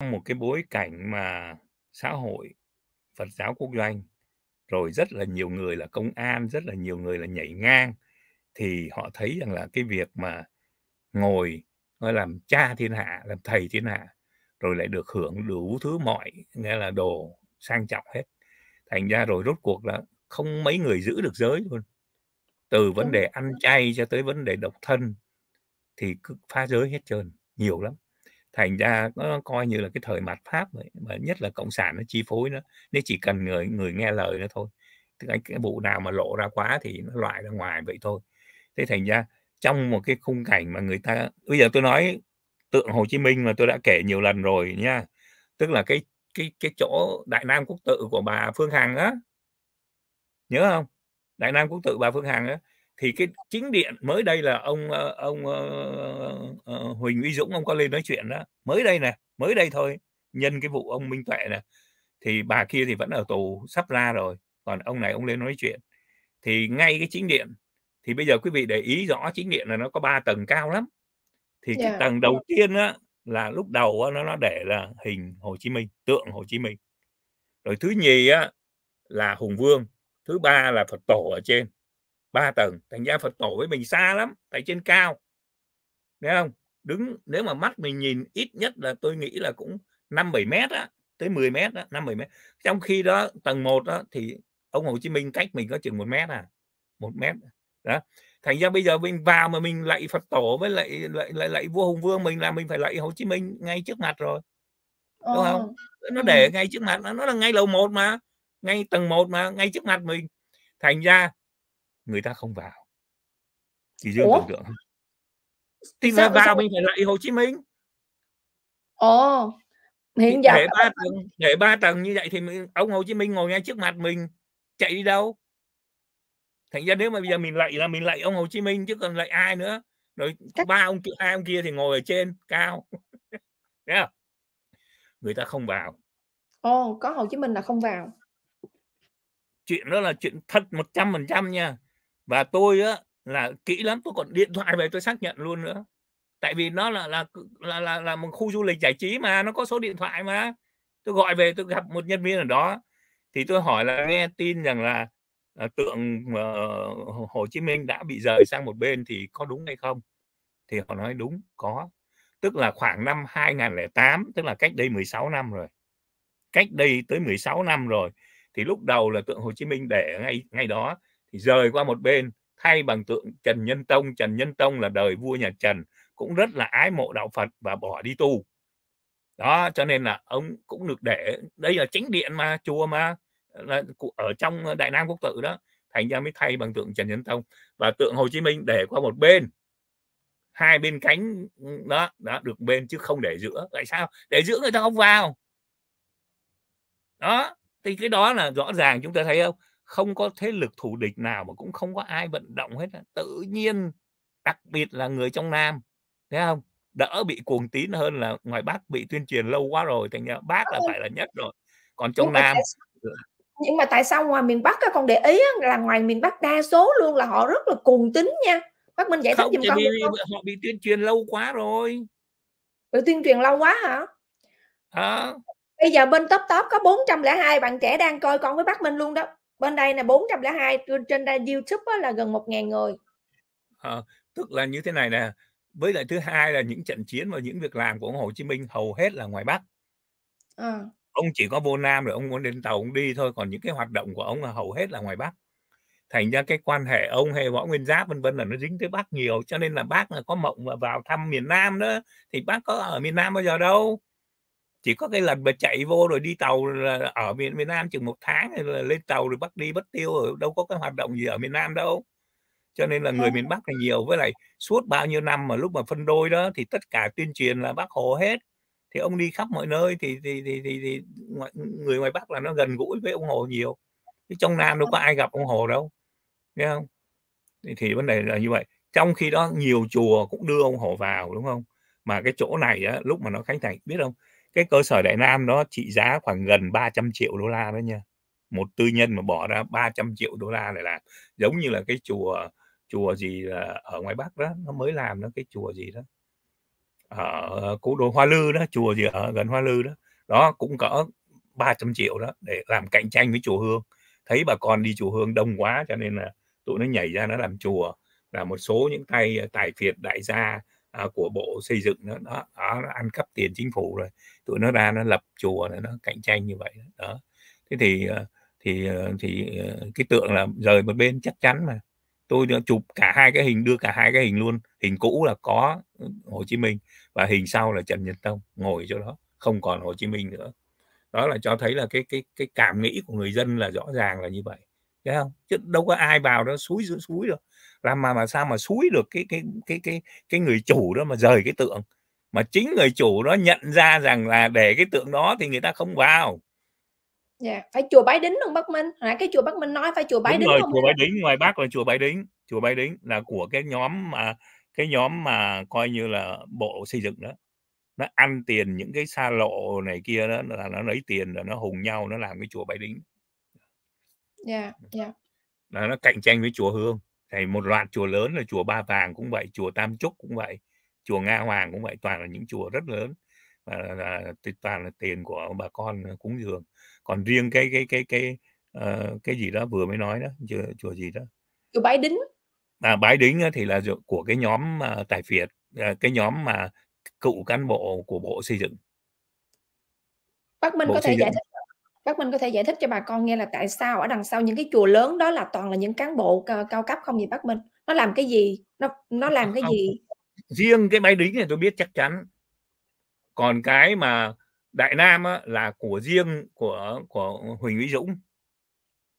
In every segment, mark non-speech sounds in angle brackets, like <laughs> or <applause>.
trong một cái bối cảnh mà xã hội Phật giáo quốc doanh rồi rất là nhiều người là công an, rất là nhiều người là nhảy ngang thì họ thấy rằng là cái việc mà ngồi nói làm cha thiên hạ, làm thầy thiên hạ rồi lại được hưởng đủ thứ mọi nghĩa là đồ sang trọng hết. Thành ra rồi rốt cuộc là không mấy người giữ được giới luôn. Từ vấn đề ăn chay cho tới vấn đề độc thân thì cứ phá giới hết trơn, nhiều lắm thành ra nó coi như là cái thời mạt pháp vậy mà nhất là cộng sản nó chi phối nó nếu chỉ cần người người nghe lời nó thôi tức cái, cái vụ nào mà lộ ra quá thì nó loại ra ngoài vậy thôi thế thành ra trong một cái khung cảnh mà người ta bây giờ tôi nói tượng Hồ Chí Minh mà tôi đã kể nhiều lần rồi nha tức là cái cái cái chỗ Đại Nam Quốc Tự của bà Phương Hằng á nhớ không Đại Nam Quốc Tự bà Phương Hằng á thì cái chính điện mới đây là ông ờ, ông uh, Huỳnh Uy Dũng ông có lên nói chuyện đó mới đây nè mới đây thôi nhân cái vụ ông Minh Tuệ nè thì bà kia thì vẫn ở tù sắp ra rồi còn ông này ông lên nói chuyện thì ngay cái chính điện thì bây giờ quý vị để ý rõ chính điện là nó có ba tầng cao lắm thì yeah. cái tầng đầu tiên á là lúc đầu á, nó nó để là hình Hồ Chí Minh tượng Hồ Chí Minh rồi thứ nhì á là Hùng Vương thứ ba là Phật tổ ở trên ba tầng thành ra phật tổ với mình xa lắm tại trên cao nghe không đứng nếu mà mắt mình nhìn ít nhất là tôi nghĩ là cũng năm bảy mét á tới 10 mét á, năm bảy mét. Trong khi đó tầng 1 á thì ông Hồ Chí Minh cách mình có chừng một mét à. một mét. Đó. Thành ra bây giờ mình vào mà mình lạy Phật tổ với lại lại lại, lại vua Hùng Vương mình là mình phải lạy Hồ Chí Minh ngay trước mặt rồi. Ờ. Đúng ừ. không? Nó ừ. để ngay trước mặt nó là ngay lầu một mà, ngay tầng 1 mà, ngay trước mặt mình. Thành ra người ta không vào chỉ dương tưởng tượng thì sao, vào sao? mình phải lại Hồ Chí Minh ồ hiện giờ hệ ba tầng để ba tầng như vậy thì ông Hồ Chí Minh ngồi ngay trước mặt mình chạy đi đâu thành ra nếu mà bây giờ mình lại là mình lại ông Hồ Chí Minh chứ còn lại ai nữa rồi Cách... ba ông kia hai ông kia thì ngồi ở trên cao <laughs> yeah. người ta không vào ồ có Hồ Chí Minh là không vào chuyện đó là chuyện thật một trăm phần trăm nha và tôi á là kỹ lắm tôi còn điện thoại về tôi xác nhận luôn nữa tại vì nó là là là là, là một khu du lịch giải trí mà nó có số điện thoại mà tôi gọi về tôi gặp một nhân viên ở đó thì tôi hỏi là nghe tin rằng là à, tượng uh, Hồ Chí Minh đã bị rời sang một bên thì có đúng hay không thì họ nói đúng có tức là khoảng năm 2008 tức là cách đây 16 năm rồi cách đây tới 16 năm rồi thì lúc đầu là tượng Hồ Chí Minh để ngay ngay đó thì rời qua một bên thay bằng tượng Trần Nhân Tông Trần Nhân Tông là đời vua nhà Trần cũng rất là ái mộ đạo Phật và bỏ đi tu đó cho nên là ông cũng được để đây là chính điện mà chùa mà là ở trong Đại Nam Quốc Tự đó thành ra mới thay bằng tượng Trần Nhân Tông và tượng Hồ Chí Minh để qua một bên hai bên cánh đó đó được bên chứ không để giữa tại sao để giữa người ta không vào đó thì cái đó là rõ ràng chúng ta thấy không không có thế lực thù địch nào mà cũng không có ai vận động hết tự nhiên đặc biệt là người trong nam thấy không đỡ bị cuồng tín hơn là ngoài bắc bị tuyên truyền lâu quá rồi thành ra bác là ừ. phải là nhất rồi còn trong nam ừ. nhưng mà tại sao ngoài miền bắc con để ý là ngoài miền bắc đa số luôn là họ rất là cuồng tín nha bác minh giải thích giùm con bị, không? họ bị tuyên truyền lâu quá rồi bị tuyên truyền lâu quá hả à. bây giờ bên top top có 402 bạn trẻ đang coi con với bác minh luôn đó bên đây là 402 trên trên YouTube á, là gần 1.000 người à, tức là như thế này nè với lại thứ hai là những trận chiến và những việc làm của ông Hồ Chí Minh hầu hết là ngoài Bắc à. ông chỉ có vô Nam rồi ông muốn đến tàu ông đi thôi còn những cái hoạt động của ông là hầu hết là ngoài Bắc thành ra cái quan hệ ông hay võ nguyên giáp vân vân là nó dính tới bác nhiều cho nên là bác là có mộng mà vào thăm miền nam đó thì bác có ở miền nam bao giờ đâu chỉ có cái lần mà chạy vô rồi đi tàu là ở miền miền Nam chừng một tháng là lên tàu rồi bắt đi bắt tiêu ở đâu có cái hoạt động gì ở miền Nam đâu cho nên là người miền à. Bắc là nhiều với lại suốt bao nhiêu năm mà lúc mà phân đôi đó thì tất cả tuyên truyền là bác Hồ hết thì ông đi khắp mọi nơi thì thì thì thì, thì ngoại, người ngoài Bắc là nó gần gũi với ông Hồ nhiều chứ trong Nam đâu có ai gặp ông Hồ đâu nghe không thì, thì vấn đề là như vậy trong khi đó nhiều chùa cũng đưa ông Hồ vào đúng không mà cái chỗ này á, lúc mà nó khánh thành biết không cái cơ sở Đại Nam đó trị giá khoảng gần 300 triệu đô la đó nha một tư nhân mà bỏ ra 300 triệu đô la để làm giống như là cái chùa chùa gì là ở ngoài Bắc đó nó mới làm nó cái chùa gì đó ở cố đô Hoa Lư đó chùa gì ở gần Hoa Lư đó đó cũng cỡ 300 triệu đó để làm cạnh tranh với chùa Hương thấy bà con đi chùa Hương đông quá cho nên là tụi nó nhảy ra nó làm chùa là một số những tay tài phiệt đại gia à, của bộ xây dựng đó, đó, đó nó ăn cắp tiền chính phủ rồi tụi nó ra nó lập chùa rồi nó cạnh tranh như vậy đó thế thì ờ, thì ờ, thì ờ, cái tượng là rời một bên chắc chắn mà tôi chụp cả hai cái hình đưa cả hai cái hình luôn hình cũ là có ừ, Hồ Chí Minh và hình sau là Trần Nhân Tông ngồi chỗ đó không còn Hồ Chí Minh nữa đó là cho thấy là cái cái cái cảm nghĩ của người dân là rõ ràng là như vậy thấy không chứ đâu có ai vào đó xúi suối đâu làm mà mà sao mà xúi được cái cái cái cái cái người chủ đó mà rời cái tượng mà chính người chủ đó nhận ra rằng là để cái tượng đó thì người ta không vào Dạ, yeah. phải chùa Bái Đính không bác Minh? À, cái chùa bác Minh nói phải chùa Bái Đúng Đính rồi, không? chùa Bái Đính ngoài bác là chùa Bái Đính. Chùa Bái Đính là của cái nhóm mà cái nhóm mà coi như là bộ xây dựng đó. Nó ăn tiền những cái xa lộ này kia đó là nó lấy tiền rồi nó hùng nhau nó làm cái chùa Bái Đính. Dạ, yeah, dạ. Yeah. Là nó cạnh tranh với chùa Hương thầy một loạt chùa lớn là chùa Ba Vàng cũng vậy chùa Tam Trúc cũng vậy chùa Nga Hoàng cũng vậy toàn là những chùa rất lớn và là, toàn là tiền của bà con cúng dường còn riêng cái cái cái cái uh, cái gì đó vừa mới nói đó chùa, chùa gì đó chùa Bái Đính à, Bái Đính thì là của cái nhóm uh, tài phiệt uh, cái nhóm mà cựu cán bộ của bộ xây dựng bác minh bộ có thể giải thích các minh có thể giải thích cho bà con nghe là tại sao ở đằng sau những cái chùa lớn đó là toàn là những cán bộ cao, cấp không gì bác minh nó làm cái gì nó nó ờ, làm cái gì riêng cái máy đính này tôi biết chắc chắn còn cái mà đại nam á, là của riêng của của huỳnh uy dũng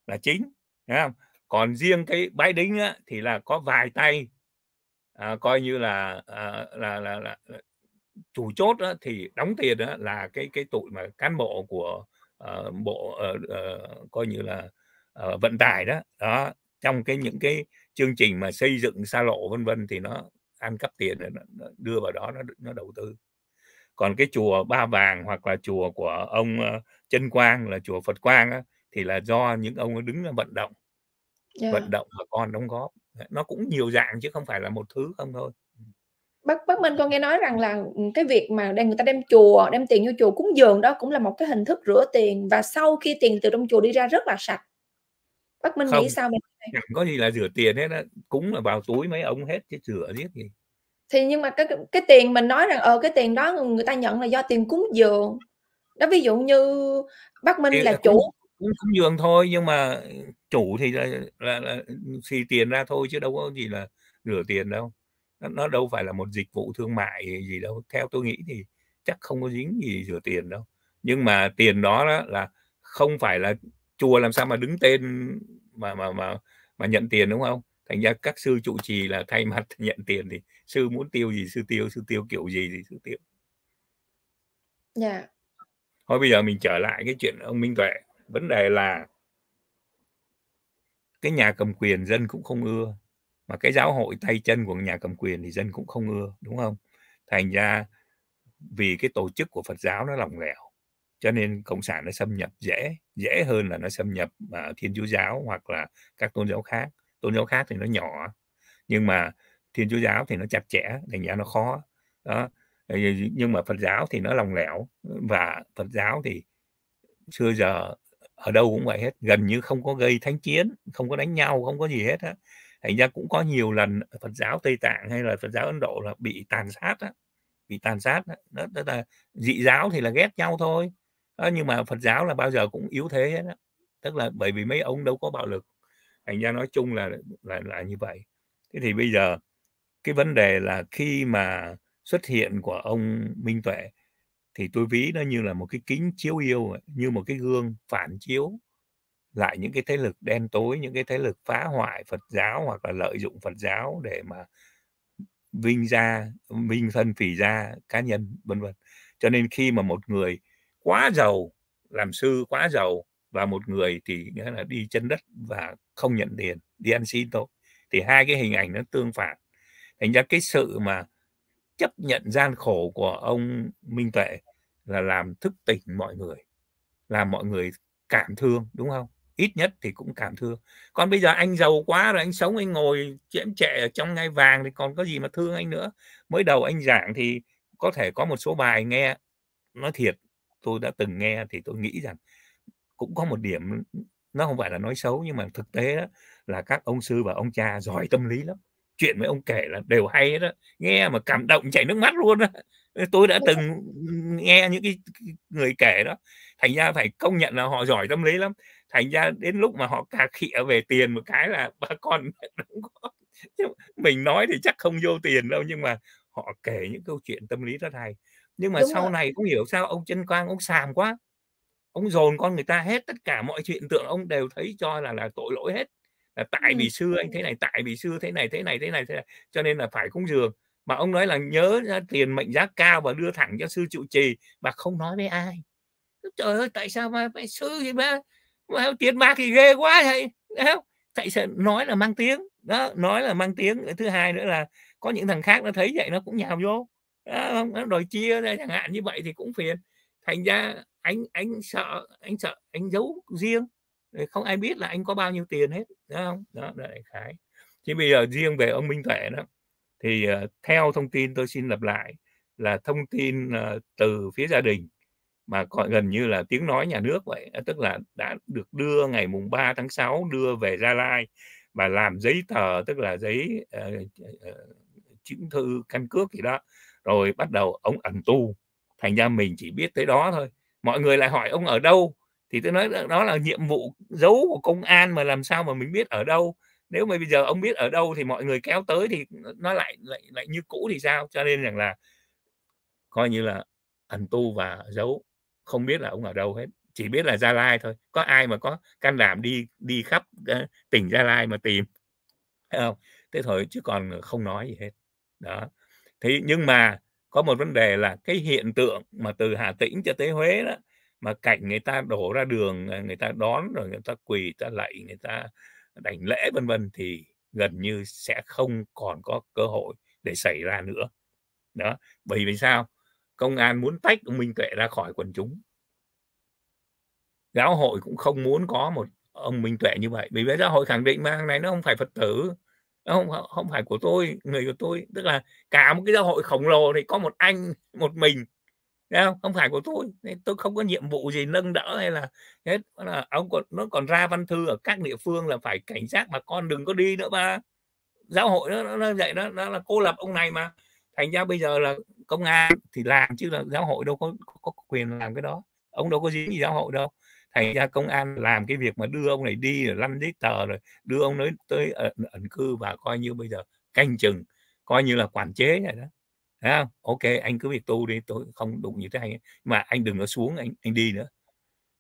là chính thấy không còn riêng cái bãi đính á, thì là có vài tay à, coi như là à, là, là, là, là chủ chốt á, thì đóng tiền á, là cái cái tụi mà cán bộ của Ờ, bộ uh, uh, coi như là uh, vận tải đó đó trong cái những cái chương trình mà xây dựng xa lộ vân vân thì nó ăn cắp tiền để nó đưa vào đó nó nó đầu tư còn cái chùa ba vàng hoặc là chùa của ông chân quang là chùa phật quang á, thì là do những ông đứng vận động yeah. vận động và con đóng góp nó cũng nhiều dạng chứ không phải là một thứ không thôi bác bác minh con nghe nói rằng là ừ, cái việc mà đem người ta đem chùa đem tiền vô chùa cúng dường đó cũng là một cái hình thức rửa tiền và sau khi tiền từ trong chùa đi ra rất là sạch bác minh không, nghĩ sao mình chẳng có gì là rửa tiền hết á cúng là vào túi mấy ông hết chứ rửa biết gì thì nhưng mà cái cái tiền mình nói rằng ờ cái tiền đó người ta nhận là do tiền cúng dường đó ví dụ như bác minh là, là chủ cúng, cúng dường thôi nhưng mà chủ thì là là, là xì tiền ra thôi chứ đâu có gì là rửa tiền đâu nó, nó đâu phải là một dịch vụ thương mại gì đâu theo tôi nghĩ thì chắc không có dính gì rửa tiền đâu nhưng mà tiền đó, đó là không phải là chùa làm sao mà đứng tên mà mà mà mà nhận tiền đúng không thành ra các sư trụ trì là thay mặt <laughs> nhận tiền thì sư muốn tiêu gì sư tiêu sư tiêu kiểu gì thì sư tiêu dạ yeah. thôi bây giờ mình trở lại cái chuyện ông minh tuệ vấn đề là cái nhà cầm quyền dân cũng không ưa mà cái giáo hội tay chân của nhà cầm quyền thì dân cũng không ưa đúng không thành ra vì cái tổ chức của Phật giáo nó lỏng lẻo cho nên cộng sản nó xâm nhập dễ dễ hơn là nó xâm nhập uh, thiên chúa giáo hoặc là các tôn giáo khác tôn giáo khác thì nó nhỏ nhưng mà thiên chúa giáo thì nó chặt chẽ thành ra nó khó đó ờ, nhưng mà Phật giáo thì nó lòng lẻo và Phật giáo thì xưa giờ ở đâu cũng vậy hết gần như không có gây thánh chiến không có đánh nhau không có gì hết á thành ra cũng có nhiều lần Phật giáo Tây Tạng hay là Phật giáo Ấn Độ là bị tàn sát đó bị tàn sát đó. Đó, tức là dị giáo thì là ghét nhau thôi đó, nhưng mà Phật giáo là bao giờ cũng yếu thế hết đó. tức là bởi vì mấy ông đâu có bạo lực thành ra nói chung là là là như vậy thế thì bây giờ cái vấn đề là khi mà xuất hiện của ông Minh Tuệ thì tôi ví nó như là một cái kính chiếu yêu như một cái gương phản chiếu lại những cái thế lực đen tối những cái thế lực phá hoại Phật giáo hoặc là lợi dụng Phật giáo để mà vinh ra vinh thân phỉ ra cá nhân vân vân cho nên khi mà một người quá giàu làm sư quá giàu và một người thì nghĩa là đi chân đất và không nhận tiền đi ăn xin thôi thì hai cái hình ảnh nó tương phản thành ra cái sự mà chấp nhận gian khổ của ông minh tuệ là làm thức tỉnh mọi người làm mọi người cảm thương đúng không ít nhất thì cũng cảm thương còn bây giờ anh giàu quá rồi anh sống anh ngồi chém trệ ở trong ngai vàng thì còn có gì mà thương anh nữa mới đầu anh giảng thì có thể có một số bài nghe nó thiệt tôi đã từng nghe thì tôi nghĩ rằng cũng có một điểm nó không phải là nói xấu nhưng mà thực tế đó là các ông sư và ông cha giỏi tâm lý lắm chuyện mấy ông kể là đều hay đó nghe mà cảm động chảy nước mắt luôn đó tôi đã từng nghe những cái người kể đó thành ra phải công nhận là họ giỏi tâm lý lắm thành ra đến lúc mà họ cà khịa về tiền một cái là bà con <laughs> <laughs> mình nói thì chắc không vô tiền đâu nhưng mà họ kể những câu chuyện tâm lý rất hay nhưng mà Đúng sau rồi. này cũng hiểu sao ông chân quang ông sàm quá ông dồn con người ta hết tất cả mọi chuyện tượng ông đều thấy cho là là tội lỗi hết là tại ừ. vì xưa anh thế này tại vì xưa thế này thế này thế này thế này cho nên là phải cúng dường mà ông nói là nhớ ra tiền mệnh giá cao và đưa thẳng cho sư trụ trì mà không nói với ai trời ơi tại sao mà phải sư gì mà tiền bạc thì ghê quá thầy thầy sẽ nói là mang tiếng đó nói là mang tiếng thứ hai nữa là có những thằng khác nó thấy vậy nó cũng nhào vô không nó đòi chia ra chẳng hạn như vậy thì cũng phiền thành ra anh anh sợ anh sợ anh giấu riêng không ai biết là anh có bao nhiêu tiền hết đúng không đó là đại khái chứ bây giờ riêng về ông minh tuệ đó thì uh, theo thông tin tôi xin lặp lại là thông tin uh, từ phía gia đình mà gọi gần như là tiếng nói nhà nước vậy à, tức là đã được đưa ngày mùng 3 tháng 6 đưa về Gia Lai và làm giấy tờ tức là giấy uh, chứng thư căn cước gì đó rồi bắt đầu ông ẩn tu thành ra mình chỉ biết tới đó thôi mọi người lại hỏi ông ở đâu thì tôi nói đó là nhiệm vụ giấu của công an mà làm sao mà mình biết ở đâu nếu mà bây giờ ông biết ở đâu thì mọi người kéo tới thì nó lại lại lại như cũ thì sao cho nên rằng là coi như là ẩn tu và giấu không biết là ông ở đâu hết chỉ biết là gia lai thôi có ai mà có can đảm đi đi khắp ờ, tỉnh gia lai mà tìm <laughs> không thế thôi chứ còn không nói gì hết đó thế nhưng mà có một vấn đề là cái hiện tượng mà từ hà tĩnh cho tới huế đó mà cảnh người ta đổ ra đường ờ, người ta đón rồi người ta quỳ người ta lạy người ta đảnh lễ vân vân thì gần như sẽ không còn có cơ hội để xảy ra nữa đó bởi vì sao công an muốn tách ông Minh Tuệ ra khỏi quần chúng giáo hội cũng không muốn có một ông Minh Tuệ như vậy bởi vì giáo hội khẳng định mà này nó không phải Phật tử nó không không phải của tôi người của tôi tức là cả một cái giáo hội khổng lồ thì có một anh một mình không? không phải của tôi tôi không có nhiệm vụ gì nâng đỡ hay là hết là ông còn nó còn ra văn thư ở các địa phương là phải cảnh giác mà con đừng có đi nữa ba. giáo hội nó nó, nó nó, nó là cô lập ông này mà thành ra bây giờ là công an thì làm chứ là giáo hội đâu có, có có quyền làm cái đó ông đâu có dính gì giáo hội đâu thành ra công an làm cái việc mà đưa ông này đi rồi lăn giấy tờ rồi đưa ông ấy tới ẩn, ẩn cư và coi như bây giờ canh chừng coi như là quản chế này đó Thấy không? ok anh cứ việc tu đi tôi không đụng như thế anh mà anh đừng có xuống anh anh đi nữa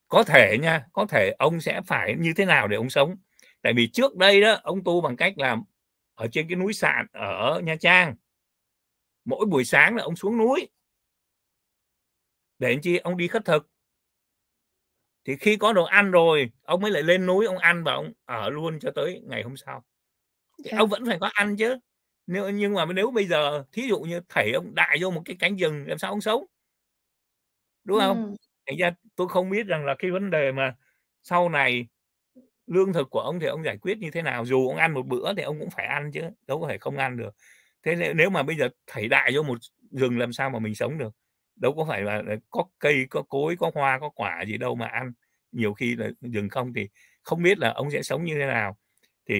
có thể nha có thể ông sẽ phải như thế nào để ông sống tại vì trước đây đó ông tu bằng cách làm ở trên cái núi sạn ở nha trang mỗi buổi sáng là ông xuống núi để làm chi ông đi khất thực thì khi có đồ ăn rồi ông mới lại lên núi ông ăn và ông ở luôn cho tới ngày hôm sau thì ông dạ. vẫn phải có ăn chứ nếu nhưng mà nếu bây giờ thí dụ như thầy ông đại vô một cái cánh rừng làm sao ông sống đúng không ừ. thành ra tôi không biết rằng là cái vấn đề mà sau này lương thực của ông thì ông giải quyết như thế nào dù ông ăn một bữa thì ông cũng phải ăn chứ đâu có thể không ăn được thế nếu mà bây giờ thảy đại vô một rừng làm sao mà mình sống được đâu có phải là có cây có cối có hoa có quả gì đâu mà ăn nhiều khi là rừng không thì không biết là ông sẽ sống như thế nào thì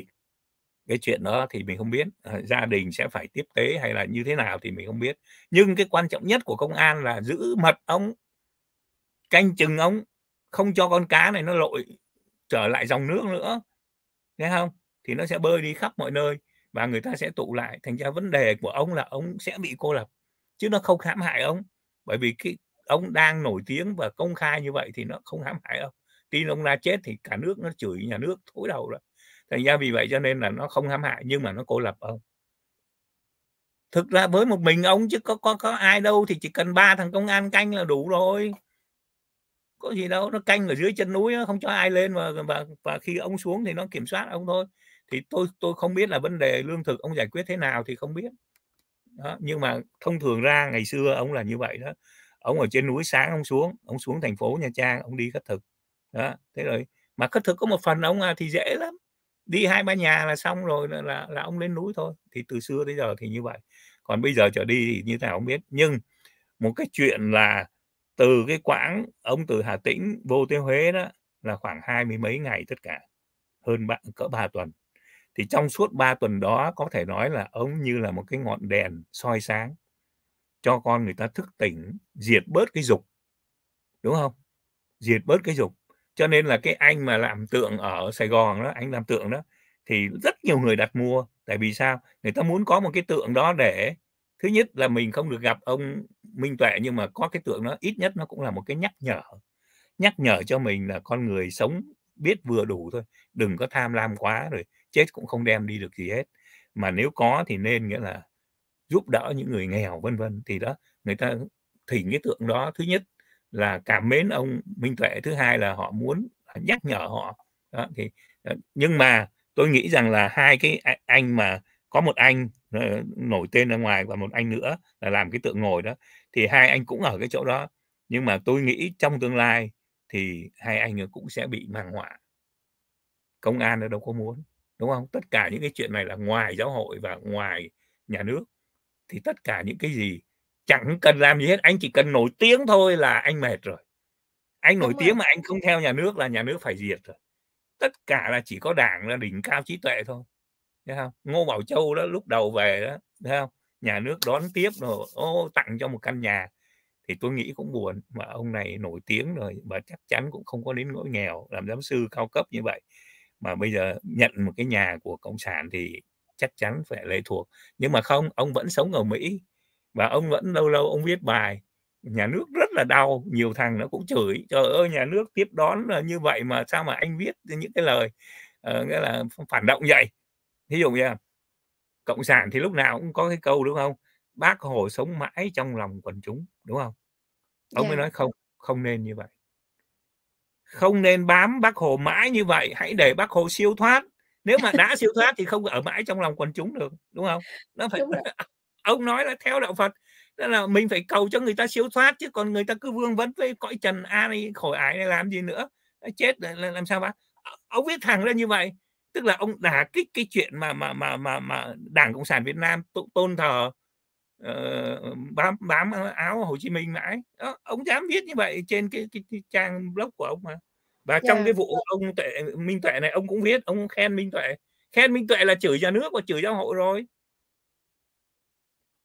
cái chuyện đó thì mình không biết ờ, gia đình sẽ phải tiếp tế hay là như thế nào thì mình không biết nhưng cái quan trọng nhất của công an là giữ mật ông canh chừng ông không cho con cá này nó lội trở lại dòng nước nữa nghe không thì nó sẽ bơi đi khắp mọi nơi và người ta sẽ tụ lại thành ra vấn đề của ông là ông sẽ bị cô lập chứ nó không hãm hại ông bởi vì cái ông đang nổi tiếng và công khai như vậy thì nó không hãm hại ông tin ông ra chết thì cả nước nó chửi nhà nước thối đầu rồi thành ra vì vậy cho nên là nó không hãm hại nhưng mà nó cô lập ông thực ra với một mình ông chứ có có có ai đâu thì chỉ cần ba thằng công an canh là đủ rồi có gì đâu nó canh ở dưới chân núi không cho ai lên mà và và khi ông xuống thì nó kiểm soát ông thôi thì tôi tôi không biết là vấn đề lương thực ông giải quyết thế nào thì không biết đó. nhưng mà thông thường ra ngày xưa ông là như vậy đó ông ở trên núi sáng ông xuống ông xuống thành phố nha trang ông đi khất thực đó thế rồi mà khất thực có một phần ông à, thì dễ lắm đi hai ba nhà là xong rồi là, là là ông lên núi thôi thì từ xưa tới giờ thì như vậy còn bây giờ trở đi thì như thế nào không biết nhưng một cái chuyện là từ cái quãng ông từ Hà Tĩnh vô tới Huế đó là khoảng hai mươi mấy ngày tất cả hơn bạn cỡ ba tuần thì trong suốt 3 tuần đó có thể nói là ông như là một cái ngọn đèn soi sáng cho con người ta thức tỉnh diệt bớt cái dục đúng không diệt bớt cái dục cho nên là cái anh mà làm tượng ở Sài Gòn đó anh làm tượng đó thì rất nhiều người đặt mua tại vì sao người ta muốn có một cái tượng đó để thứ nhất là mình không được gặp ông Minh Tuệ nhưng mà có cái tượng đó ít nhất nó cũng là một cái nhắc nhở nhắc nhở cho mình là con người sống biết vừa đủ thôi đừng có tham lam quá rồi chết cũng không đem đi được gì hết mà nếu có thì nên nghĩa là giúp đỡ những người nghèo vân vân thì đó người ta thỉnh cái tượng đó thứ nhất là cảm mến ông Minh Tuệ thứ hai là họ muốn nhắc nhở họ đó, thì ờ, nhưng mà tôi nghĩ rằng là hai cái anh mà có một anh ờ, nổi tên ra ngoài và một anh nữa là làm cái tượng ngồi đó thì hai anh cũng ở cái chỗ đó nhưng mà tôi nghĩ trong tương lai thì hai anh cũng sẽ bị mang họa công an nó đâu có muốn đúng không tất cả những cái chuyện này là ngoài giáo hội và ngoài nhà nước thì tất cả những cái gì chẳng cần làm gì hết anh chỉ cần nổi tiếng thôi là anh mệt rồi anh nổi đúng tiếng rồi. mà anh không theo nhà nước là nhà nước phải diệt rồi tất cả là chỉ có đảng là đỉnh cao trí tuệ thôi thấy không ngô bảo châu đó lúc đầu về đó thấy không nhà nước đón tiếp rồi ô, tặng cho một căn nhà thì tôi nghĩ cũng buồn mà ông này nổi tiếng rồi và chắc chắn cũng không có đến nỗi nghèo làm giám sư cao cấp như vậy mà bây giờ nhận một cái nhà của cộng sản thì chắc chắn phải lệ thuộc nhưng mà không ông vẫn sống ở mỹ và ông vẫn lâu lâu ông viết bài nhà nước rất là đau nhiều thằng nó cũng chửi trời ơi nhà nước tiếp đón là như vậy mà sao mà anh viết những cái lời uh, nghĩa là phản động vậy ví dụ như cộng sản thì lúc nào cũng có cái câu đúng không bác hồ sống mãi trong lòng quần chúng đúng không ông yeah. mới dạ. nói không không nên như vậy không nên bám bác hồ mãi như vậy hãy để bác hồ siêu thoát nếu mà đã siêu thoát thì không ở mãi trong lòng quần chúng được đúng không nó phải <laughs> ông nói là theo đạo phật đó là mình phải cầu cho người ta siêu thoát chứ còn người ta cứ vương vấn với cõi trần a này khổ ải này làm gì nữa chết là làm sao bác ờ, ông viết thẳng ra như vậy tức là ông đả kích cái chuyện mà mà mà mà mà đảng cộng sản việt nam tôn thờ Ờ, bám bám ờ, áo Hồ Chí Minh mãi đó, ông dám viết như vậy trên cái, cái, cái trang blog của ông mà và yeah. trong dạ. cái vụ ông tuệ Minh Tuệ này ông cũng viết ông khen Minh Tuệ khen Minh Tuệ là chửi nhà nước và chửi giáo hội rồi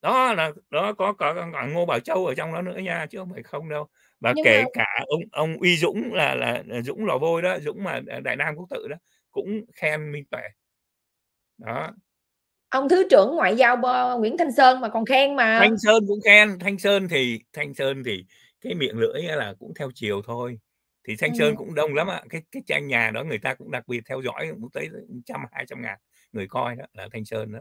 đó là đó có có, có Ngô Bảo Châu ở trong đó nữa nha chứ không phải không đâu và Nhưng kể mà... cả ông ông Uy Dũng là là, là Dũng lò vôi đó Dũng mà Đại Nam Quốc Tự đó cũng khen Minh Tuệ đó ông thứ trưởng ngoại giao Nguyễn Thanh Sơn mà còn khen mà Thanh Sơn cũng khen Thanh Sơn thì Thanh Sơn thì cái miệng lưỡi là cũng theo chiều thôi thì Thanh ừ. Sơn cũng đông lắm ạ cái cái trang nhà đó người ta cũng đặc biệt theo dõi cũng tới trăm hai trăm ngàn người coi đó là Thanh Sơn đó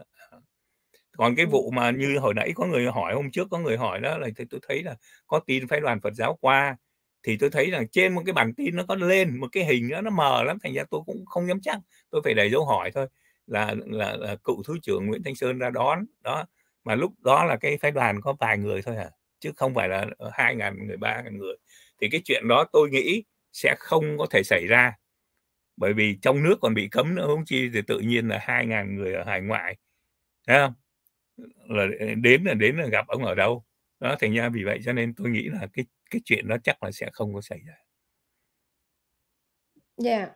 còn cái ừ. vụ mà như hồi nãy có người hỏi hôm trước có người hỏi đó là tôi thấy là có tin phái đoàn Phật giáo qua thì tôi thấy rằng trên một cái bản tin nó có lên một cái hình đó nó mờ lắm thành ra tôi cũng không dám chắc tôi phải để dấu hỏi thôi là, là là cựu thứ trưởng Nguyễn Thanh Sơn ra đón đó mà lúc đó là cái phái đoàn có vài người thôi à chứ không phải là hai ngàn người ba ngàn người thì cái chuyện đó tôi nghĩ sẽ không có thể xảy ra bởi vì trong nước còn bị cấm nữa không chi thì tự nhiên là hai ngàn người ở hải ngoại thấy không là đến là đến là gặp ông ở đâu đó thành ra vì vậy cho nên tôi nghĩ là cái cái chuyện đó chắc là sẽ không có xảy ra dạ yeah